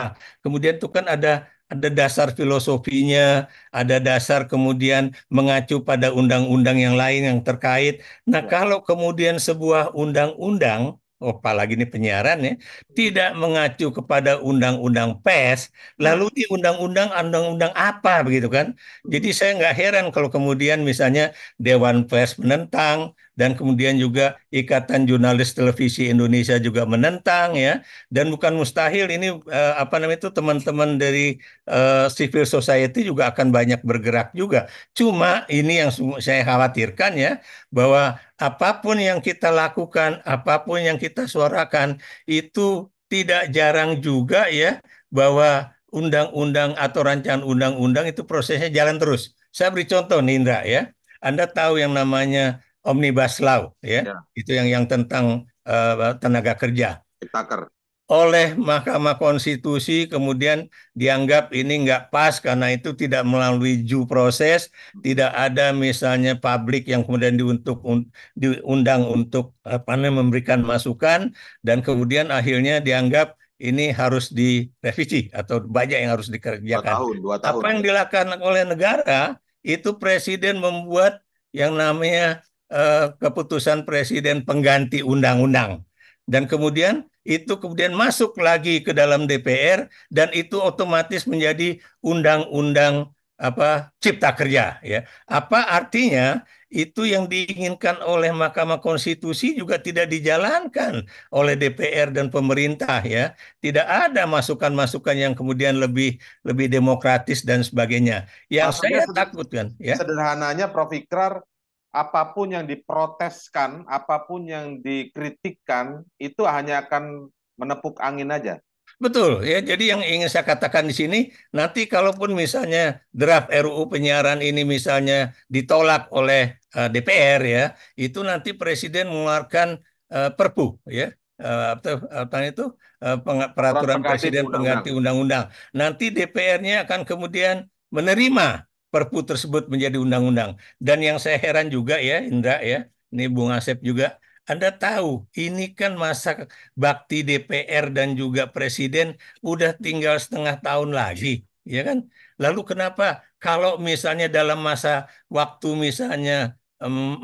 Kemudian itu kan ada ada dasar filosofinya, ada dasar kemudian mengacu pada undang-undang yang lain yang terkait. Nah, ya. kalau kemudian sebuah undang-undang apalagi ini penyiaran ya, tidak mengacu kepada undang-undang pes, ya. lalu di undang-undang undang-undang apa begitu kan? Jadi hmm. saya nggak heran kalau kemudian misalnya Dewan pes menentang, dan kemudian juga Ikatan Jurnalis Televisi Indonesia juga menentang ya dan bukan mustahil ini uh, apa namanya itu teman-teman dari uh, eh, civil society juga akan banyak bergerak juga. Cuma ini yang saya khawatirkan ya bahwa apapun yang kita lakukan, apapun yang kita suarakan itu tidak jarang juga ya bahwa undang-undang atau rancangan undang-undang itu prosesnya jalan terus. Saya beri contoh Nindra ya. Anda tahu yang namanya omnibus law ya, ya. itu yang yang tentang uh, tenaga kerja. Taker. Oleh Mahkamah Konstitusi kemudian dianggap ini nggak pas karena itu tidak melalui due proses, tidak ada misalnya publik yang kemudian diuntuk un, diundang untuk apa namanya memberikan masukan dan kemudian akhirnya dianggap ini harus direvisi atau banyak yang harus dikerjakan. Dua tahun, dua tahun. Apa yang dilakukan oleh negara itu presiden membuat yang namanya eh, keputusan presiden pengganti undang-undang dan kemudian itu kemudian masuk lagi ke dalam DPR dan itu otomatis menjadi undang-undang apa cipta kerja ya. Apa artinya itu yang diinginkan oleh Mahkamah Konstitusi juga tidak dijalankan oleh DPR dan pemerintah ya. Tidak ada masukan-masukan yang kemudian lebih lebih demokratis dan sebagainya. Yang Maksudnya saya takutkan ya. Sederhananya Prof Ikrar apapun yang diproteskan, apapun yang dikritikkan, itu hanya akan menepuk angin aja. Betul ya. Jadi yang ingin saya katakan di sini, nanti kalaupun misalnya draft RUU penyiaran ini misalnya ditolak oleh uh, eh, DPR ya, itu nanti presiden mengeluarkan uh, Perpu ya. Uh, apa itu uh, peraturan presiden pengganti undang-undang. Nanti DPR-nya akan kemudian menerima perpu tersebut menjadi undang-undang. Dan yang saya heran juga ya, Indra ya, ini Bung Asep juga, Anda tahu ini kan masa bakti DPR dan juga Presiden udah tinggal setengah tahun lagi, ya kan? Lalu kenapa kalau misalnya dalam masa waktu misalnya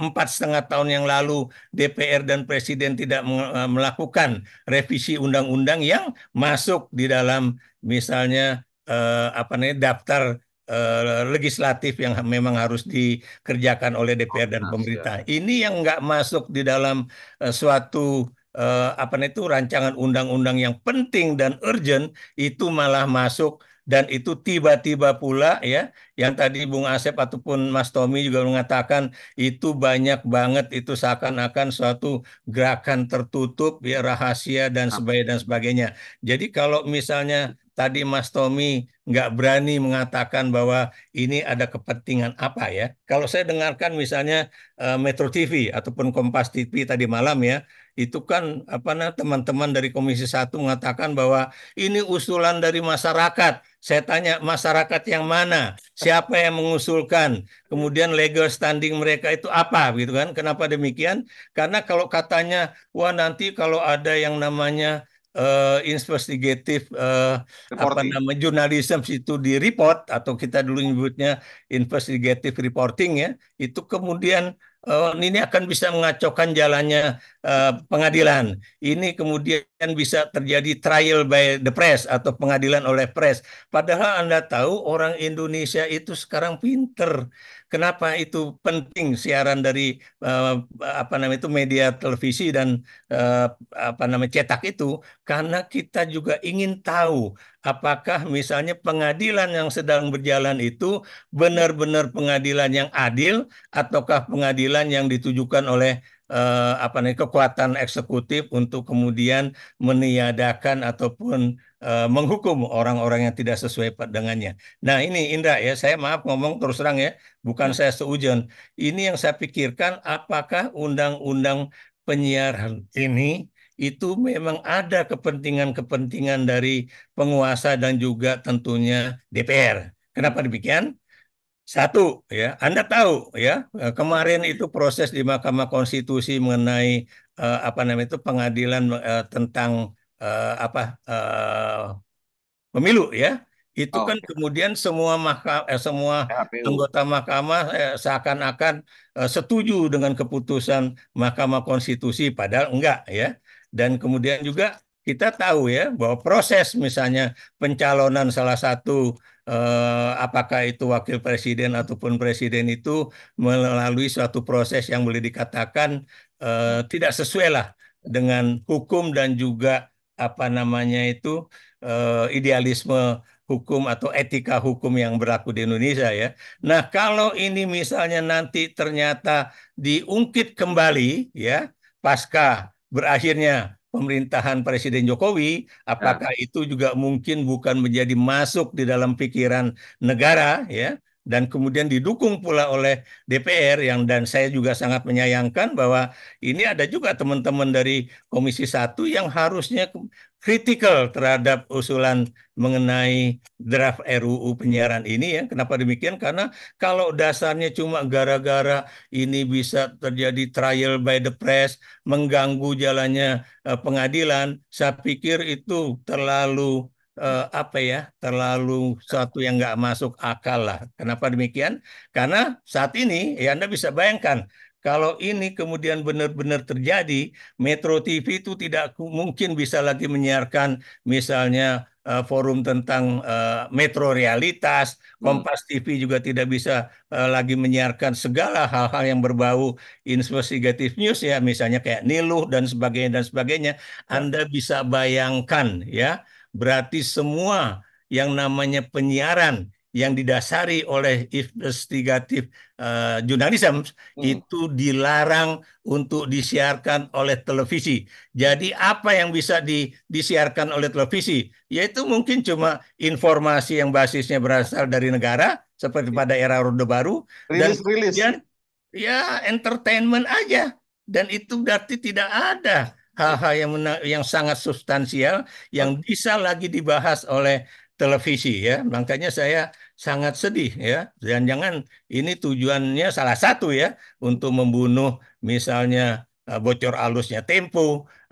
empat setengah tahun yang lalu DPR dan Presiden tidak e, melakukan revisi undang-undang yang masuk di dalam misalnya eh, apa namanya daftar Eh, legislatif yang memang harus dikerjakan oleh DPR dan ya. pemerintah. Ini yang nggak masuk di dalam eh, suatu eh, apa itu rancangan undang-undang yang penting dan urgent itu malah masuk dan itu tiba-tiba pula ya yang tadi Bung Asep ataupun Mas Tommy juga mengatakan itu banyak banget itu seakan-akan suatu gerakan tertutup ya rahasia dan nah. sebagainya. Jadi kalau misalnya tadi Mas Tommy nggak berani mengatakan bahwa ini ada kepentingan apa ya. Kalau saya dengarkan misalnya uh, Metro TV ataupun Kompas TV tadi malam ya, itu kan apa nah teman-teman dari Komisi 1 mengatakan bahwa ini usulan dari masyarakat. Saya tanya masyarakat yang mana, siapa yang mengusulkan, kemudian legal standing mereka itu apa gitu kan? Kenapa demikian? Karena kalau katanya wah nanti kalau ada yang namanya uh, eh, investigative uh, apa namanya journalism itu di report atau kita dulu nyebutnya investigative reporting ya itu kemudian uh, ini akan bisa mengacaukan jalannya uh, pengadilan ini kemudian bisa terjadi trial by the press atau pengadilan oleh press padahal anda tahu orang Indonesia itu sekarang pinter kenapa itu penting siaran dari uh, apa namanya itu media televisi dan uh, apa namanya cetak itu karena kita juga ingin tahu apakah misalnya pengadilan yang sedang berjalan itu benar-benar pengadilan yang adil ataukah pengadilan yang ditujukan oleh eh, apa nih kekuatan eksekutif untuk kemudian meniadakan ataupun eh, menghukum orang-orang yang tidak sesuai dengannya. Nah ini Indra ya, saya maaf ngomong terus terang ya, bukan ya. saya seujon. Ini yang saya pikirkan apakah undang-undang penyiaran ini itu memang ada kepentingan-kepentingan dari penguasa dan juga tentunya DPR. Kenapa demikian? Satu, ya, Anda tahu, ya, eh, kemarin itu proses di Mahkamah Konstitusi mengenai uh, apa namanya itu pengadilan uh, tentang uh, apa uh, pemilu, ya, itu oh. kan kemudian semua mahkamah, eh, semua ya, anggota mahkamah eh, seakan-akan eh, setuju dengan keputusan Mahkamah Konstitusi, padahal enggak, ya. Dan kemudian juga kita tahu ya bahwa proses misalnya pencalonan salah satu eh, apakah itu wakil presiden ataupun presiden itu melalui suatu proses yang boleh dikatakan eh, hmm. tidak sesuai lah dengan hukum dan juga apa namanya itu eh, idealisme hukum atau etika hukum yang berlaku di Indonesia ya. Nah, kalau ini misalnya nanti ternyata diungkit kembali ya pasca berakhirnya pemerintahan Presiden Jokowi, ya. apakah ya. itu juga mungkin bukan menjadi masuk di dalam pikiran negara ya dan kemudian didukung pula oleh DPR yang dan saya juga sangat menyayangkan bahwa ini ada juga teman-teman dari Komisi 1 yang harusnya kritikal terhadap usulan mengenai draft RUU penyiaran ini ya. Kenapa demikian? Karena kalau dasarnya cuma gara-gara ini bisa terjadi trial by the press, mengganggu jalannya eh, pengadilan, saya pikir itu terlalu eh, apa ya terlalu satu yang nggak masuk akal lah. Kenapa demikian? Karena saat ini ya Anda bisa bayangkan kalau ini kemudian benar-benar terjadi, Metro TV itu tidak mungkin bisa lagi menyiarkan misalnya uh, forum tentang uh, Metro Realitas, hmm. Kompas TV juga tidak bisa uh, lagi menyiarkan segala hal-hal yang berbau investigative news ya, misalnya kayak Niluh dan sebagainya dan sebagainya. Ya. Anda bisa bayangkan ya Berarti semua yang namanya penyiaran yang didasari oleh investigatif uh, jurnalisme hmm. itu dilarang untuk disiarkan oleh televisi. Jadi apa yang bisa di, disiarkan oleh televisi? Yaitu mungkin cuma informasi yang basisnya berasal dari negara seperti hmm. pada era Orde Baru dan rilis. kemudian ya entertainment aja dan itu berarti tidak ada hal-hal yang yang sangat substansial yang bisa lagi dibahas oleh televisi ya. Makanya saya sangat sedih ya. Dan jangan ini tujuannya salah satu ya untuk membunuh misalnya eh, bocor alusnya Tempo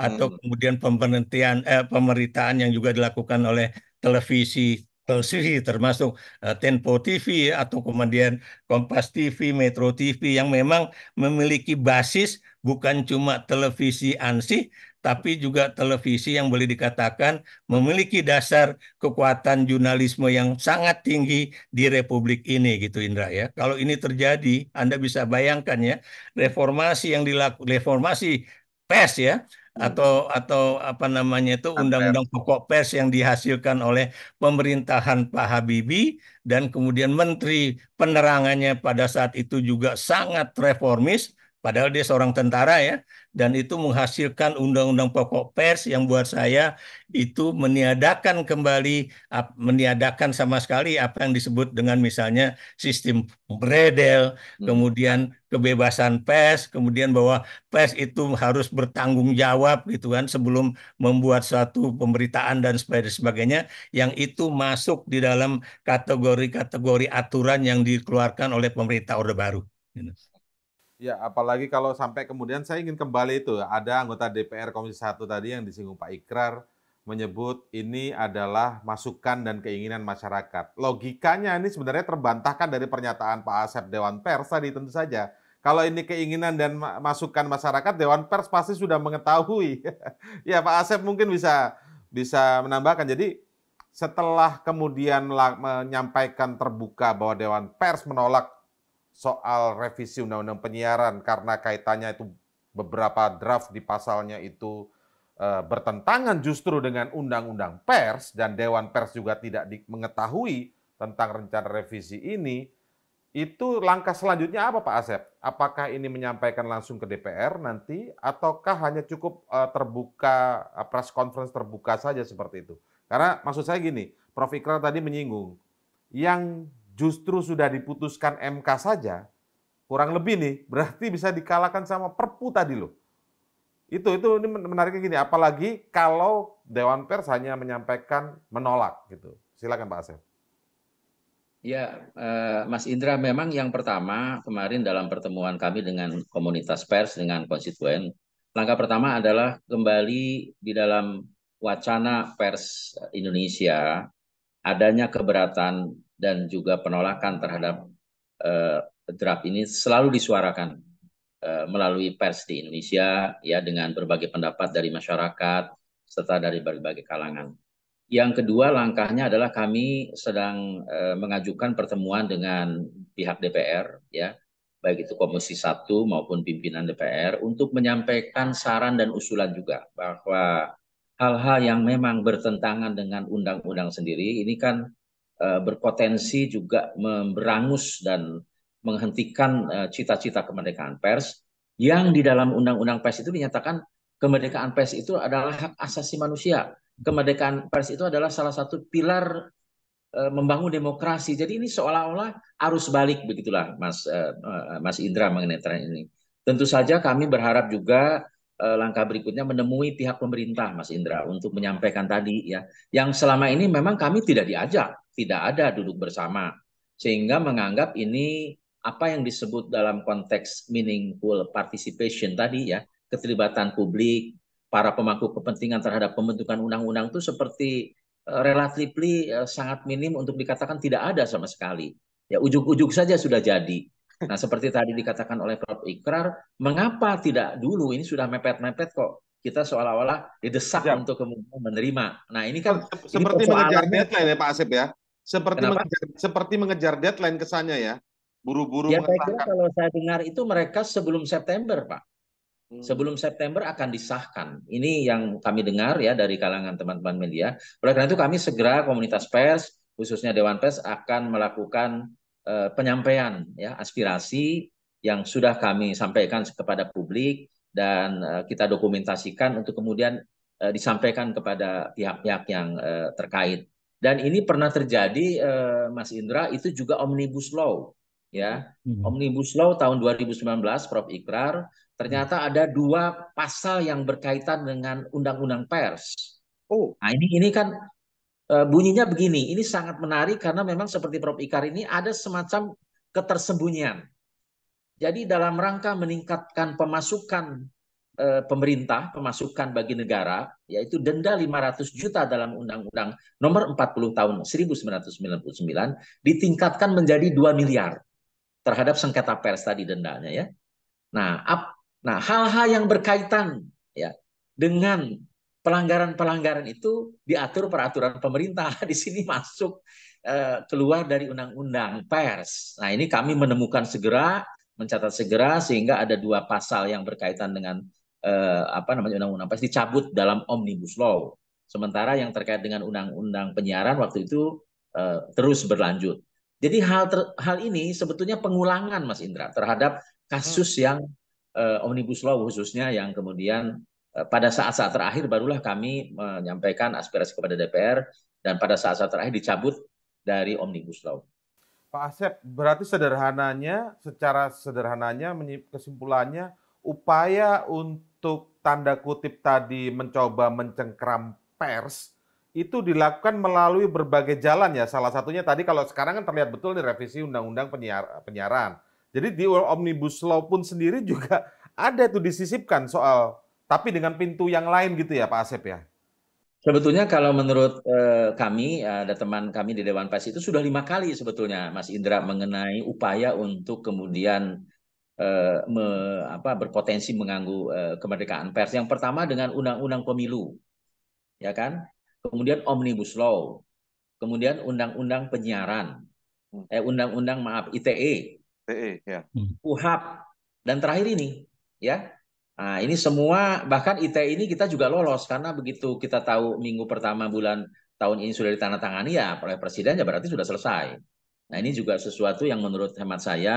atau hmm. kemudian pemberhentian eh, pemerintahan yang juga dilakukan oleh televisi konstitusi termasuk eh, Tempo TV atau kemudian Kompas TV, Metro TV yang memang memiliki basis bukan cuma televisi ansi, tapi juga televisi yang boleh dikatakan memiliki dasar kekuatan jurnalisme yang sangat tinggi di republik ini gitu Indra ya. Kalau ini terjadi Anda bisa bayangkan ya reformasi yang dilakukan reformasi pes ya Hmm. atau atau apa namanya itu undang-undang pokok pers yang dihasilkan oleh pemerintahan Pak Habibie dan kemudian menteri penerangannya pada saat itu juga sangat reformis padahal dia seorang tentara ya dan itu menghasilkan undang-undang pokok pers yang buat saya itu meniadakan kembali meniadakan sama sekali apa yang disebut dengan misalnya sistem bredel hmm. kemudian kebebasan pers, kemudian bahwa pers itu harus bertanggung jawab gitu kan sebelum membuat suatu pemberitaan dan sebagainya yang itu masuk di dalam kategori-kategori aturan yang dikeluarkan oleh pemerintah Orde Baru. Ya, apalagi kalau sampai kemudian saya ingin kembali itu ada anggota DPR Komisi 1 tadi yang disinggung Pak Ikrar menyebut ini adalah masukan dan keinginan masyarakat. Logikanya ini sebenarnya terbantahkan dari pernyataan Pak Asep Dewan Pers tadi tentu saja. Kalau ini keinginan dan masukan masyarakat, Dewan Pers pasti sudah mengetahui. ya Pak Asep mungkin bisa bisa menambahkan. Jadi setelah kemudian menyampaikan terbuka bahwa Dewan Pers menolak soal revisi undang-undang penyiaran karena kaitannya itu beberapa draft di pasalnya itu e, bertentangan justru dengan undang-undang pers dan dewan pers juga tidak di, mengetahui tentang rencana revisi ini itu langkah selanjutnya apa Pak Asep? Apakah ini menyampaikan langsung ke DPR nanti ataukah hanya cukup e, terbuka e, press conference terbuka saja seperti itu? Karena maksud saya gini, Prof Ikrar tadi menyinggung yang justru sudah diputuskan MK saja, kurang lebih nih, berarti bisa dikalahkan sama Perpu tadi loh. Itu itu ini menariknya gini, apalagi kalau Dewan Pers hanya menyampaikan menolak gitu. Silakan Pak Asep. Ya, eh, Mas Indra, memang yang pertama kemarin dalam pertemuan kami dengan komunitas pers, dengan konstituen, langkah pertama adalah kembali di dalam wacana pers Indonesia adanya keberatan dan juga penolakan terhadap uh, draft ini selalu disuarakan uh, melalui pers di Indonesia ya dengan berbagai pendapat dari masyarakat serta dari berbagai kalangan. Yang kedua langkahnya adalah kami sedang uh, mengajukan pertemuan dengan pihak DPR ya, baik itu Komisi Satu maupun pimpinan DPR untuk menyampaikan saran dan usulan juga bahwa hal-hal yang memang bertentangan dengan undang-undang sendiri ini kan Eh, berpotensi juga memberangus dan menghentikan eh, cita-cita kemerdekaan pers yang di dalam undang-undang pers itu dinyatakan kemerdekaan pers itu adalah hak asasi manusia. Kemerdekaan pers itu adalah salah satu pilar eh, membangun demokrasi. Jadi ini seolah-olah arus balik begitulah Mas Mas Indra mengenai tren ini. Tentu saja kami berharap juga langkah berikutnya menemui pihak pemerintah Mas Indra untuk menyampaikan tadi ya yang selama ini memang kami tidak diajak tidak ada duduk bersama sehingga menganggap ini apa yang disebut dalam konteks meaningful participation tadi ya keterlibatan publik para pemangku kepentingan terhadap pembentukan undang-undang itu seperti relatif eh, relatifly eh, sangat minim untuk dikatakan tidak ada sama sekali ya ujuk-ujuk saja sudah jadi nah seperti tadi dikatakan oleh Prof Ikrar mengapa tidak dulu ini sudah mepet-mepet kok kita seolah-olah didesak ya. untuk kemudian menerima. Nah ini kan seperti ini mengejar deadline ya Pak Asep ya. Seperti mengejar, seperti mengejar deadline kesannya ya. Buru-buru ya, saya kira kalau saya dengar itu mereka sebelum September, Pak. Hmm. Sebelum September akan disahkan. Ini yang kami dengar ya dari kalangan teman-teman media. Oleh karena itu kami segera komunitas pers, khususnya Dewan Pers akan melakukan uh, penyampaian ya aspirasi yang sudah kami sampaikan kepada publik dan uh, kita dokumentasikan untuk kemudian eh, disampaikan kepada pihak-pihak yang uh, terkait. Dan ini pernah terjadi eh, Mas Indra itu juga omnibus law ya. Hmm. Omnibus law tahun 2019 Prof Ikrar ternyata hmm. ada dua pasal yang berkaitan dengan undang-undang pers. Oh, nah ini ini kan eh, bunyinya begini. Ini sangat menarik karena memang seperti Prof Ikrar ini ada semacam ketersembunyian. Jadi dalam rangka meningkatkan pemasukan Eh, pemerintah pemasukan bagi negara yaitu denda 500 juta dalam Undang-Undang Nomor 40 Tahun 1999 ditingkatkan menjadi 2 miliar terhadap sengketa pers tadi dendanya ya. Nah, ap, nah hal-hal yang berkaitan ya dengan pelanggaran-pelanggaran itu diatur peraturan pemerintah di sini masuk eh, keluar dari undang-undang pers. Nah ini kami menemukan segera mencatat segera sehingga ada dua pasal yang berkaitan dengan eh, apa namanya undang-undang pers dicabut dalam omnibus law. Sementara yang terkait dengan undang-undang penyiaran waktu itu eh, terus berlanjut. Jadi hal ter, hal ini sebetulnya pengulangan Mas Indra terhadap kasus hmm. yang eh, omnibus law khususnya yang kemudian eh, pada saat-saat terakhir barulah kami menyampaikan aspirasi kepada DPR dan pada saat-saat terakhir dicabut dari omnibus law. Pak Asep, berarti sederhananya secara sederhananya kesimpulannya upaya untuk untuk tanda kutip tadi mencoba mencengkram pers itu dilakukan melalui berbagai jalan ya. Salah satunya tadi kalau sekarang kan terlihat betul di revisi undang-undang penyiar, penyiaran. Jadi di omnibus law pun sendiri juga ada itu disisipkan soal tapi dengan pintu yang lain gitu ya Pak Asep ya. Sebetulnya kalau menurut eh, kami ada teman kami di Dewan Pers itu sudah lima kali sebetulnya Mas Indra mengenai upaya untuk kemudian Eh, me, apa, berpotensi mengganggu eh, kemerdekaan pers. Yang pertama dengan undang-undang pemilu, ya kan? Kemudian omnibus law, kemudian undang-undang penyiaran, hmm. eh undang-undang maaf ITE, ITE ya. Hmm. UHAP, dan terakhir ini, ya. Nah, ini semua bahkan ITE ini kita juga lolos karena begitu kita tahu minggu pertama bulan tahun ini sudah ditandatangani ya oleh presiden ya berarti sudah selesai. Nah ini juga sesuatu yang menurut hemat saya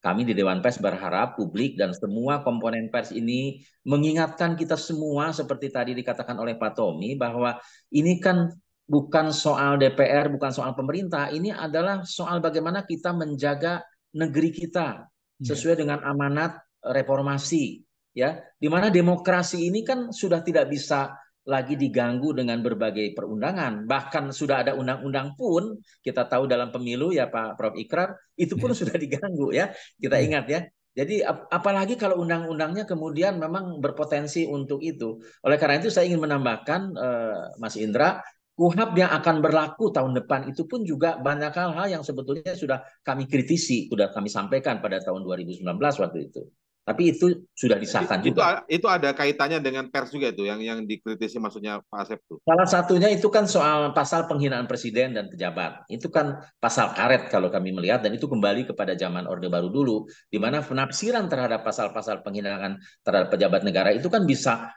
kami di Dewan Pers berharap publik dan semua komponen pers ini mengingatkan kita semua seperti tadi dikatakan oleh Pak Tommy bahwa ini kan bukan soal DPR, bukan soal pemerintah, ini adalah soal bagaimana kita menjaga negeri kita iya. sesuai dengan amanat reformasi ya di mana demokrasi ini kan sudah tidak bisa lagi diganggu dengan berbagai perundangan. Bahkan sudah ada undang-undang pun, kita tahu dalam pemilu ya Pak Prof. Ikrar, itu pun iya. sudah diganggu ya. Kita iya. ingat ya. Jadi ap apalagi kalau undang-undangnya kemudian memang berpotensi untuk itu. Oleh karena itu saya ingin menambahkan eh, Mas Indra, KUHAP yang akan berlaku tahun depan itu pun juga banyak hal-hal yang sebetulnya sudah kami kritisi, sudah kami sampaikan pada tahun 2019 waktu itu. Tapi itu sudah disahkan itu, juga. Itu, ada kaitannya dengan pers juga itu yang yang dikritisi maksudnya Pak Asep itu. Salah satunya itu kan soal pasal penghinaan presiden dan pejabat. Itu kan pasal karet kalau kami melihat dan itu kembali kepada zaman Orde Baru dulu di mana penafsiran terhadap pasal-pasal penghinaan terhadap pejabat negara itu kan bisa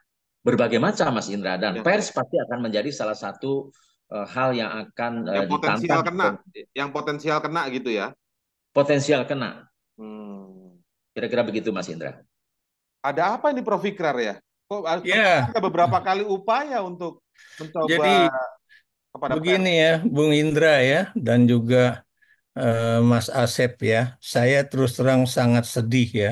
berbagai macam Mas Indra dan ya. pers pasti akan menjadi salah satu uh, hal yang akan uh, yang potensial kena, yang potensial kena gitu ya. Potensial kena. Hmm. Kira-kira begitu Mas Indra. Ada apa ini Prof. Ikrar ya? Kok yeah. Iya. ada beberapa kali upaya untuk mencoba Jadi, kepada begini ya, Bung Indra ya, dan juga uh, Mas Asep ya. Saya terus terang sangat sedih ya.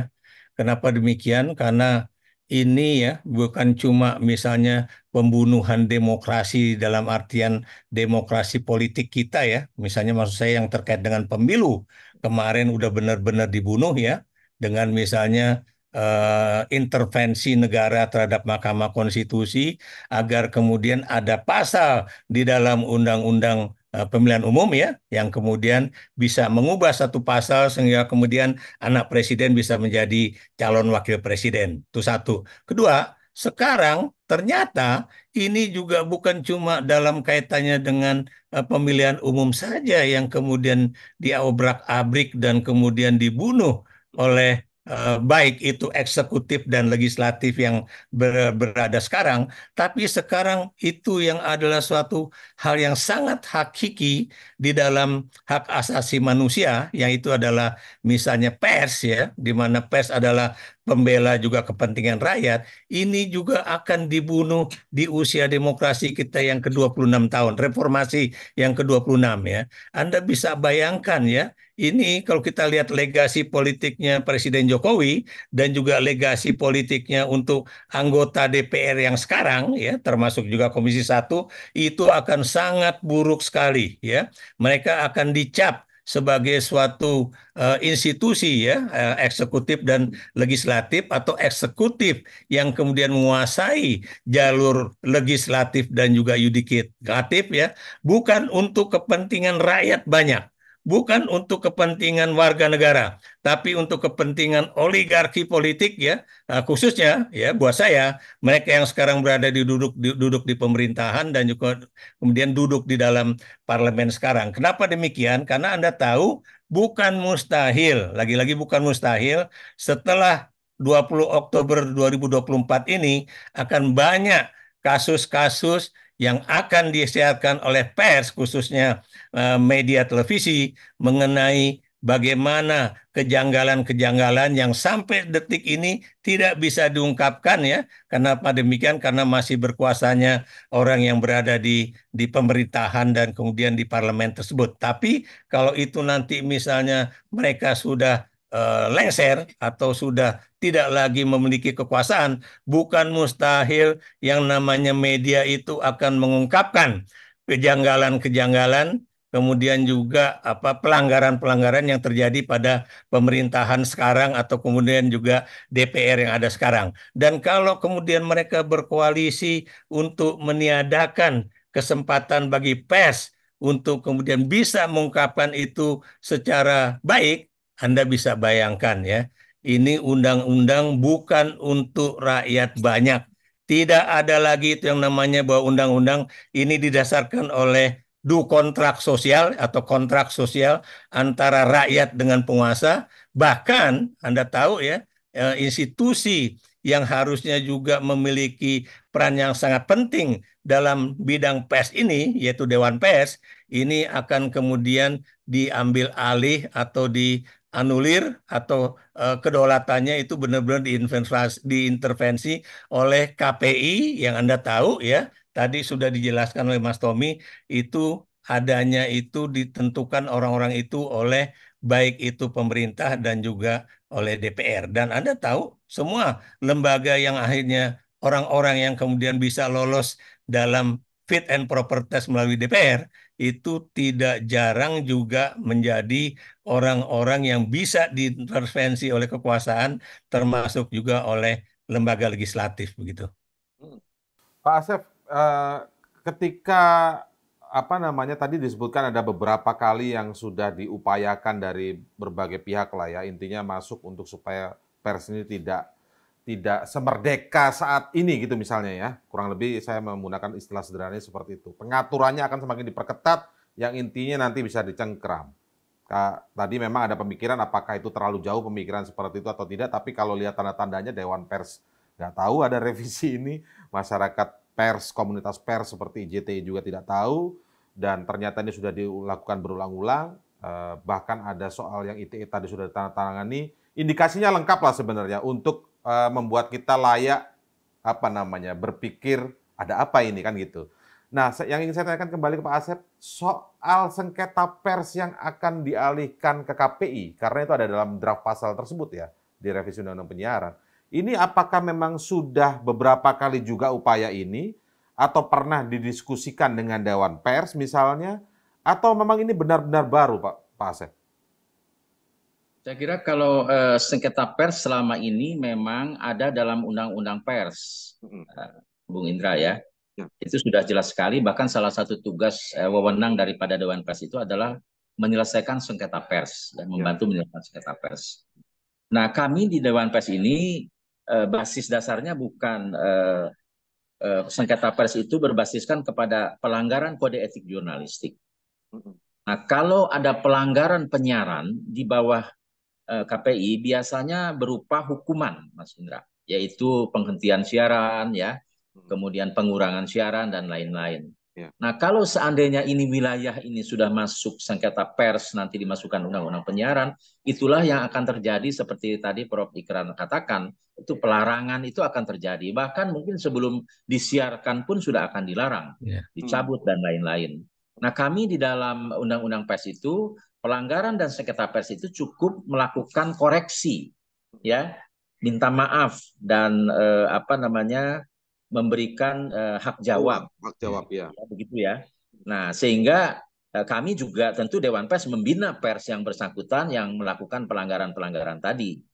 Kenapa demikian? Karena ini ya bukan cuma misalnya pembunuhan demokrasi dalam artian demokrasi politik kita ya misalnya maksud saya yang terkait dengan pemilu kemarin udah benar-benar dibunuh ya dengan misalnya uh, intervensi negara terhadap Mahkamah Konstitusi agar kemudian ada pasal di dalam undang-undang eh, pemilihan umum ya yang kemudian bisa mengubah satu pasal sehingga kemudian anak presiden bisa menjadi calon wakil presiden. Itu satu. Kedua, sekarang ternyata ini juga bukan cuma dalam kaitannya dengan eh, pemilihan umum saja yang kemudian diobrak-abrik dan kemudian dibunuh oleh uh, baik itu eksekutif dan legislatif yang ber, berada sekarang, tapi sekarang itu yang adalah suatu hal yang sangat hakiki di dalam hak asasi manusia, yang itu adalah misalnya pers ya, di mana pers adalah pembela juga kepentingan rakyat, ini juga akan dibunuh di usia demokrasi kita yang ke-26 tahun, reformasi yang ke-26 ya. Anda bisa bayangkan ya, ini kalau kita lihat legasi politiknya Presiden Jokowi dan juga legasi politiknya untuk anggota DPR yang sekarang ya, termasuk juga Komisi 1, itu akan sangat buruk sekali ya. Mereka akan dicap sebagai suatu uh, institusi ya uh, eksekutif dan legislatif atau eksekutif yang kemudian menguasai jalur legislatif dan juga yudikatif ya bukan untuk kepentingan rakyat banyak bukan untuk kepentingan warga negara, tapi untuk kepentingan oligarki politik ya, nah, khususnya ya buat saya mereka yang sekarang berada di duduk di, duduk di pemerintahan dan juga kemudian duduk di dalam parlemen sekarang. Kenapa demikian? Karena Anda tahu bukan mustahil, lagi-lagi bukan mustahil setelah 20 Oktober 2024 ini akan banyak kasus-kasus yang akan disiarkan oleh pers khususnya eh, media televisi mengenai bagaimana kejanggalan-kejanggalan yang sampai detik ini tidak bisa diungkapkan ya. Kenapa demikian? Karena masih berkuasanya orang yang berada di di pemerintahan dan kemudian di parlemen tersebut. Tapi kalau itu nanti misalnya mereka sudah Eh, lengser atau sudah tidak lagi memiliki kekuasaan, bukan mustahil yang namanya media itu akan mengungkapkan kejanggalan-kejanggalan, kemudian juga apa pelanggaran-pelanggaran yang terjadi pada pemerintahan sekarang atau kemudian juga DPR yang ada sekarang. Dan kalau kemudian mereka berkoalisi untuk meniadakan kesempatan bagi pers untuk kemudian bisa mengungkapkan itu secara baik, anda bisa bayangkan ya, ini undang-undang bukan untuk rakyat banyak. Tidak ada lagi itu yang namanya bahwa undang-undang ini didasarkan oleh du kontrak sosial atau kontrak sosial antara rakyat dengan penguasa. Bahkan Anda tahu ya, eh, institusi yang harusnya juga memiliki peran yang sangat penting dalam bidang pers ini, yaitu Dewan Pers, ini akan kemudian diambil alih atau di anulir atau uh, kedaulatannya itu benar-benar diintervensi, diintervensi oleh KPI yang Anda tahu ya tadi sudah dijelaskan oleh Mas Tommy itu adanya itu ditentukan orang-orang itu oleh baik itu pemerintah dan juga oleh DPR dan Anda tahu semua lembaga yang akhirnya orang-orang yang kemudian bisa lolos dalam fit and proper test melalui DPR itu tidak jarang juga menjadi orang-orang yang bisa diintervensi oleh kekuasaan termasuk juga oleh lembaga legislatif begitu. Hmm. Pak Asep, eh, ketika apa namanya tadi disebutkan ada beberapa kali yang sudah diupayakan dari berbagai pihak lah ya intinya masuk untuk supaya pers ini tidak tidak semerdeka saat ini gitu misalnya ya. Kurang lebih saya menggunakan istilah sederhananya seperti itu. Pengaturannya akan semakin diperketat yang intinya nanti bisa dicengkram. Tadi memang ada pemikiran apakah itu terlalu jauh pemikiran seperti itu atau tidak, tapi kalau lihat tanda-tandanya Dewan Pers nggak tahu ada revisi ini, masyarakat pers, komunitas pers seperti IJTI juga tidak tahu, dan ternyata ini sudah dilakukan berulang-ulang, eh, bahkan ada soal yang ITE tadi sudah ditandatangani, indikasinya lengkap lah sebenarnya untuk Eh, membuat kita layak apa namanya berpikir ada apa ini kan gitu. Nah, yang ingin saya tanyakan kembali ke Pak Asep soal sengketa pers yang akan dialihkan ke KPI karena itu ada dalam draft pasal tersebut ya di revisi undang-undang penyiaran. Ini apakah memang sudah beberapa kali juga upaya ini atau pernah didiskusikan dengan dewan pers misalnya atau memang ini benar-benar baru Pak Pak Asep? Saya kira kalau uh, sengketa pers selama ini memang ada dalam undang-undang pers, uh, Bung Indra ya. ya. Itu sudah jelas sekali. Bahkan salah satu tugas uh, wewenang daripada Dewan Pers itu adalah menyelesaikan sengketa pers dan ya. membantu ya. menyelesaikan sengketa pers. Nah, kami di Dewan Pers ini uh, basis dasarnya bukan uh, uh, sengketa pers itu berbasiskan kepada pelanggaran kode etik jurnalistik. Nah, kalau ada pelanggaran penyiaran di bawah Eh, KPI biasanya berupa hukuman, Mas Indra, yaitu penghentian siaran, ya, hmm. kemudian pengurangan siaran dan lain-lain. Ya. Nah, kalau seandainya ini wilayah ini sudah masuk sengketa pers nanti dimasukkan undang-undang penyiaran, itulah yang akan terjadi seperti tadi Prof Ikran katakan, itu ya. pelarangan itu akan terjadi. Bahkan mungkin sebelum disiarkan pun sudah akan dilarang, ya. dicabut hmm. dan lain-lain. Nah, kami di dalam undang-undang pers itu pelanggaran dan sengketa pers itu cukup melakukan koreksi ya minta maaf dan eh, apa namanya memberikan eh, hak jawab oh, hak jawab ya. ya begitu ya nah sehingga eh, kami juga tentu Dewan Pers membina pers yang bersangkutan yang melakukan pelanggaran-pelanggaran tadi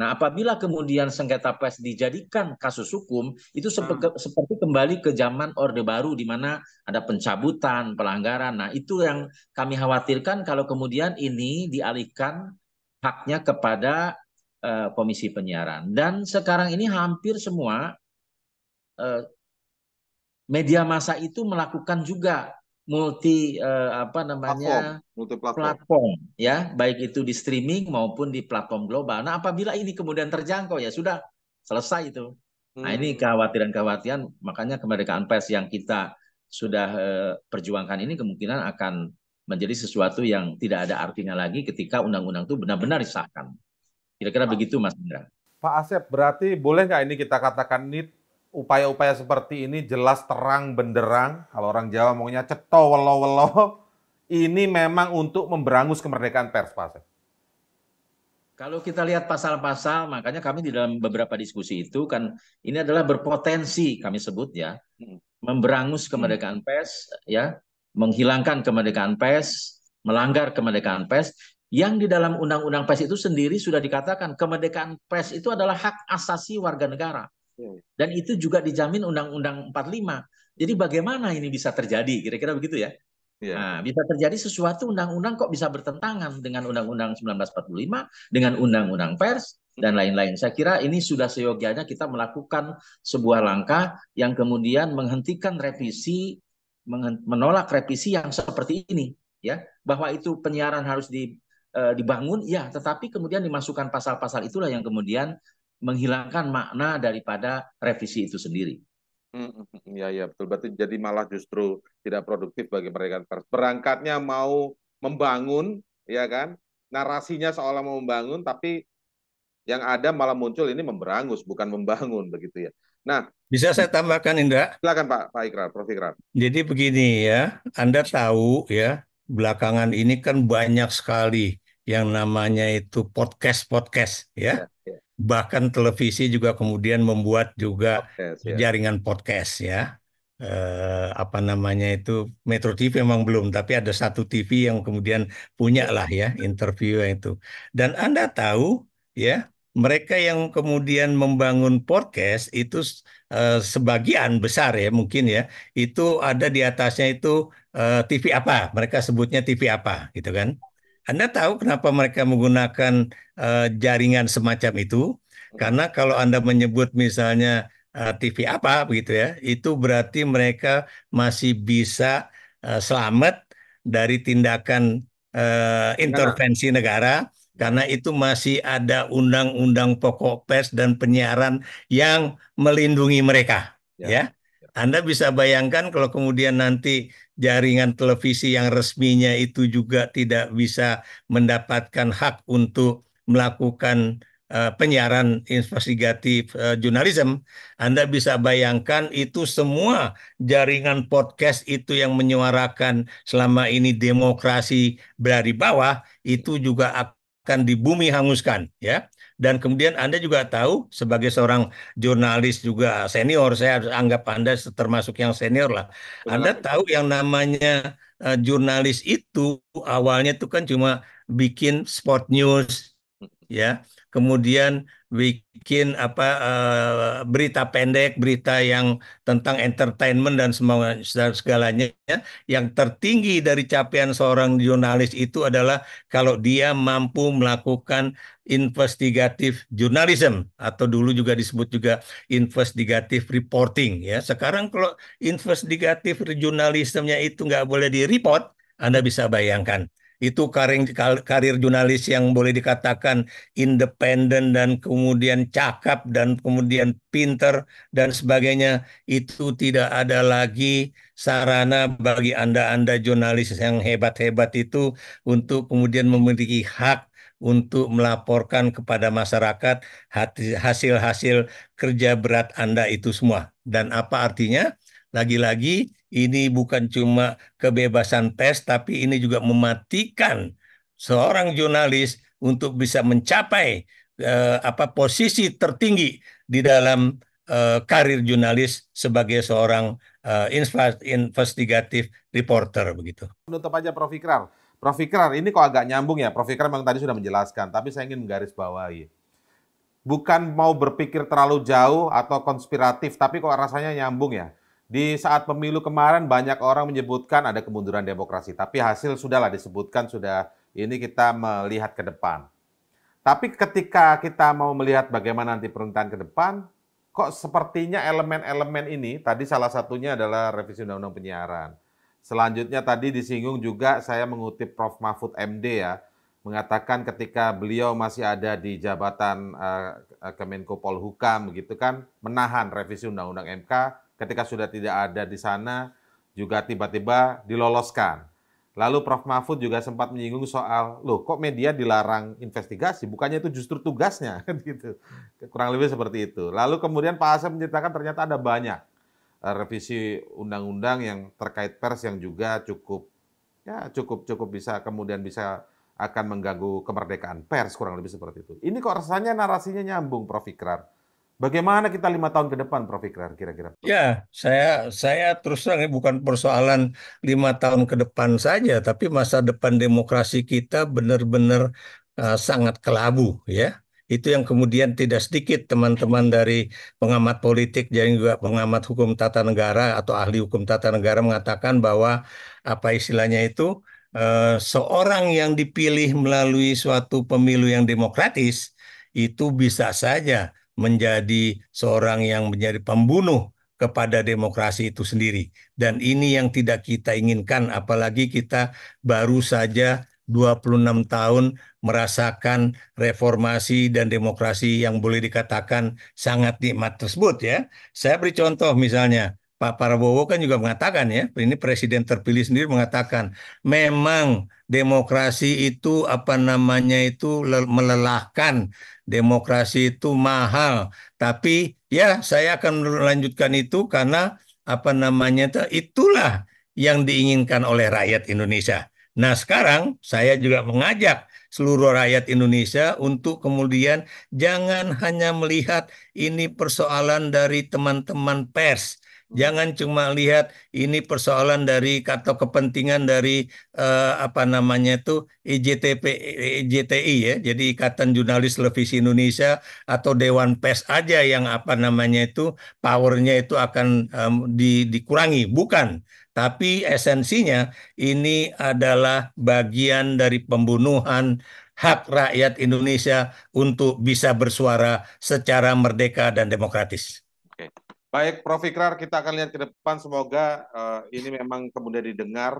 Nah, apabila kemudian sengketa pers dijadikan kasus hukum, itu hmm. seperti, seperti kembali ke zaman Orde Baru di mana ada pencabutan, pelanggaran. Nah, itu yang kami khawatirkan kalau kemudian ini dialihkan haknya kepada uh, Komisi Penyiaran. Dan sekarang ini hampir semua uh, media massa itu melakukan juga multi uh, apa namanya platform. multi platform. platform ya baik itu di streaming maupun di platform global. Nah apabila ini kemudian terjangkau ya sudah selesai itu. Hmm. Nah ini hmm. kekhawatiran-kekhawatiran makanya kemerdekaan pers yang kita sudah uh, perjuangkan ini kemungkinan akan menjadi sesuatu yang tidak ada artinya lagi ketika undang-undang itu benar-benar disahkan. Kira-kira begitu Mas Indra. Pak Asep, berarti boleh nggak ini kita katakan ini upaya-upaya seperti ini jelas terang benderang, kalau orang Jawa maunya ceto welo welo, ini memang untuk memberangus kemerdekaan pers, Pak Asep. Kalau kita lihat pasal-pasal, makanya kami di dalam beberapa diskusi itu kan ini adalah berpotensi kami sebut ya, hmm. memberangus kemerdekaan pers, ya, menghilangkan kemerdekaan pers, melanggar kemerdekaan pers. Yang di dalam undang-undang pers itu sendiri sudah dikatakan kemerdekaan pers itu adalah hak asasi warga negara. Dan itu juga dijamin Undang-Undang 45. Jadi bagaimana ini bisa terjadi? Kira-kira begitu ya. Yeah. Nah, bisa terjadi sesuatu undang-undang kok bisa bertentangan dengan Undang-Undang 1945, dengan Undang-Undang Pers, dan lain-lain. Saya kira ini sudah seyogianya kita melakukan sebuah langkah yang kemudian menghentikan revisi, menolak revisi yang seperti ini. ya Bahwa itu penyiaran harus di, eh, dibangun, ya tetapi kemudian dimasukkan pasal-pasal itulah yang kemudian menghilangkan makna daripada revisi itu sendiri. Hmm, hmm, hmm. Iya iya betul berarti jadi malah justru tidak produktif bagi mereka berangkatnya mau membangun ya kan narasinya seolah mau membangun tapi yang ada malah muncul ini memberangus bukan membangun begitu ya. Nah, bisa saya tambahkan Indra? Silakan Pak Pak Ikrar, Prof Ikrar. Jadi begini ya, Anda tahu ya, belakangan ini kan banyak sekali yang namanya itu podcast-podcast ya. ya, ya bahkan televisi juga kemudian membuat juga podcast, ya. jaringan podcast ya eh, apa namanya itu Metro TV memang belum tapi ada satu TV yang kemudian punya lah ya interview itu dan anda tahu ya mereka yang kemudian membangun podcast itu eh, sebagian besar ya mungkin ya itu ada di atasnya itu eh, TV apa mereka sebutnya TV apa gitu kan anda tahu kenapa mereka menggunakan uh, jaringan semacam itu? Karena kalau Anda menyebut misalnya uh, eh, TV apa begitu ya, itu berarti mereka masih bisa uh, selamat dari tindakan uh, intervensi negara karena itu masih ada undang-undang pokok pers dan penyiaran yang melindungi mereka ya. ya. ya. Anda bisa bayangkan kalau kemudian nanti jaringan televisi yang resminya itu juga tidak bisa mendapatkan hak untuk melakukan uh, penyiaran investigatif uh, eh, jurnalism, Anda bisa bayangkan itu semua jaringan podcast itu yang menyuarakan selama ini demokrasi dari bawah itu juga akan dibumi hanguskan ya dan kemudian Anda juga tahu sebagai seorang jurnalis juga senior, saya anggap Anda termasuk yang senior lah. Benar. Anda tahu yang namanya uh, jurnalis itu awalnya itu kan cuma bikin sport news ya kemudian bikin apa uh, berita pendek, berita yang tentang entertainment dan semua segalanya. Yang tertinggi dari capaian seorang jurnalis itu adalah kalau dia mampu melakukan investigatif journalism atau dulu juga disebut juga investigatif reporting ya. Sekarang kalau investigatif jurnalismenya itu nggak boleh di report, Anda bisa bayangkan itu karir karir jurnalis yang boleh dikatakan independen dan kemudian cakap dan kemudian pinter dan sebagainya itu tidak ada lagi sarana bagi Anda-anda jurnalis yang hebat-hebat itu untuk kemudian memiliki hak untuk melaporkan kepada masyarakat hasil-hasil kerja berat Anda itu semua. Dan apa artinya? Lagi-lagi ini bukan cuma kebebasan pers, tapi ini juga mematikan seorang jurnalis untuk bisa mencapai eh, apa posisi tertinggi di dalam eh, karir jurnalis sebagai seorang eh, investigatif reporter begitu. Menutup aja Prof. Ikrar. Prof. Ikrar, ini kok agak nyambung ya. Prof. Ikrar memang tadi sudah menjelaskan, tapi saya ingin bawahi. Bukan mau berpikir terlalu jauh atau konspiratif, tapi kok rasanya nyambung ya. Di saat pemilu kemarin banyak orang menyebutkan ada kemunduran demokrasi, tapi hasil sudahlah disebutkan sudah ini kita melihat ke depan. Tapi ketika kita mau melihat bagaimana nanti perintahan ke depan, kok sepertinya elemen-elemen ini tadi salah satunya adalah revisi undang-undang penyiaran. Selanjutnya tadi disinggung juga saya mengutip Prof Mahfud MD ya, mengatakan ketika beliau masih ada di jabatan uh, Kemenko Polhukam begitu kan, menahan revisi undang-undang MK ketika sudah tidak ada di sana juga tiba-tiba diloloskan. Lalu Prof Mahfud juga sempat menyinggung soal, loh kok media dilarang investigasi, bukannya itu justru tugasnya, gitu. Kurang lebih seperti itu. Lalu kemudian Pak Asep menceritakan ternyata ada banyak eh, revisi undang-undang yang terkait pers yang juga cukup, ya cukup cukup bisa kemudian bisa akan mengganggu kemerdekaan pers kurang lebih seperti itu. Ini kok rasanya narasinya nyambung, Prof Ikrar. Bagaimana kita lima tahun ke depan, Prof. Ikrar, kira-kira? Ya, saya saya terus terang ya, bukan persoalan lima tahun ke depan saja, tapi masa depan demokrasi kita benar-benar uh, sangat kelabu, ya. Itu yang kemudian tidak sedikit teman-teman dari pengamat politik dan juga pengamat hukum tata negara atau ahli hukum tata negara mengatakan bahwa apa istilahnya itu uh, seorang yang dipilih melalui suatu pemilu yang demokratis itu bisa saja menjadi seorang yang menjadi pembunuh kepada demokrasi itu sendiri. Dan ini yang tidak kita inginkan, apalagi kita baru saja 26 tahun merasakan reformasi dan demokrasi yang boleh dikatakan sangat nikmat tersebut ya. Saya beri contoh misalnya, Pak Prabowo kan juga mengatakan ya, ini presiden terpilih sendiri mengatakan, memang demokrasi itu apa namanya itu melelahkan demokrasi itu mahal. Tapi ya saya akan melanjutkan itu karena apa namanya itu itulah yang diinginkan oleh rakyat Indonesia. Nah sekarang saya juga mengajak seluruh rakyat Indonesia untuk kemudian jangan hanya melihat ini persoalan dari teman-teman pers Jangan cuma lihat ini persoalan dari atau kepentingan dari eh, apa namanya itu IJTP IJTI ya. Jadi Ikatan Jurnalis Televisi Indonesia atau Dewan Pers aja yang apa namanya itu powernya itu akan eh, di, dikurangi, bukan. Tapi esensinya ini adalah bagian dari pembunuhan hak rakyat Indonesia untuk bisa bersuara secara merdeka dan demokratis. Baik, Prof. Ikrar, kita akan lihat ke depan. Semoga uh, ini memang kemudian didengar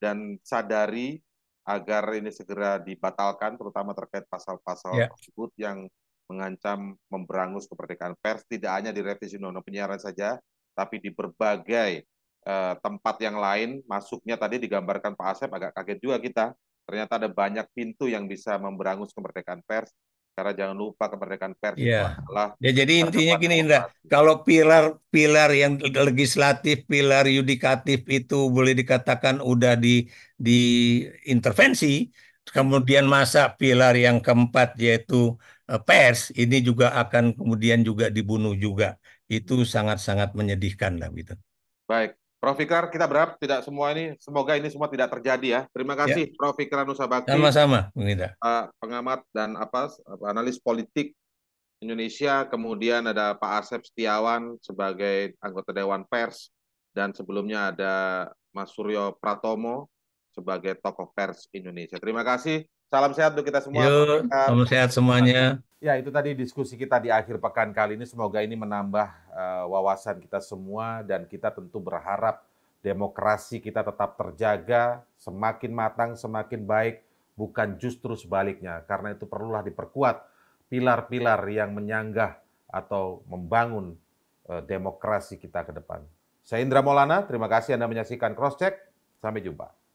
dan sadari agar ini segera dibatalkan, terutama terkait pasal-pasal yeah. tersebut yang mengancam memberangus kemerdekaan pers. Tidak hanya di revisi undang-undang penyiaran saja, tapi di berbagai uh, tempat yang lain. Masuknya tadi digambarkan Pak Asep, agak kaget juga kita. Ternyata ada banyak pintu yang bisa memberangus kemerdekaan pers. Karena jangan lupa kemerdekaan pers yeah. adalah ya, jadi intinya gini Indra, kalau pilar-pilar yang legislatif, pilar yudikatif itu boleh dikatakan udah di diintervensi, kemudian masa pilar yang keempat yaitu eh, pers ini juga akan kemudian juga dibunuh juga. Itu sangat-sangat menyedihkan lah gitu. Baik, Prof. Fikar, kita berharap tidak semua ini, semoga ini semua tidak terjadi ya. Terima ya. kasih ya. Prof. Fikar Nusabakti. Sama-sama, Pak pengamat dan apa analis politik Indonesia, kemudian ada Pak Asep Setiawan sebagai anggota Dewan Pers, dan sebelumnya ada Mas Suryo Pratomo sebagai tokoh pers Indonesia. Terima kasih. Salam sehat untuk kita semua. Yo, salam sehat semuanya. Ya, itu tadi diskusi kita di akhir pekan kali ini. Semoga ini menambah uh, wawasan kita semua dan kita tentu berharap demokrasi kita tetap terjaga, semakin matang, semakin baik, bukan justru sebaliknya. Karena itu perlulah diperkuat pilar-pilar yang menyanggah atau membangun uh, demokrasi kita ke depan. Saya Indra Maulana, terima kasih Anda menyaksikan Cross Check Sampai jumpa.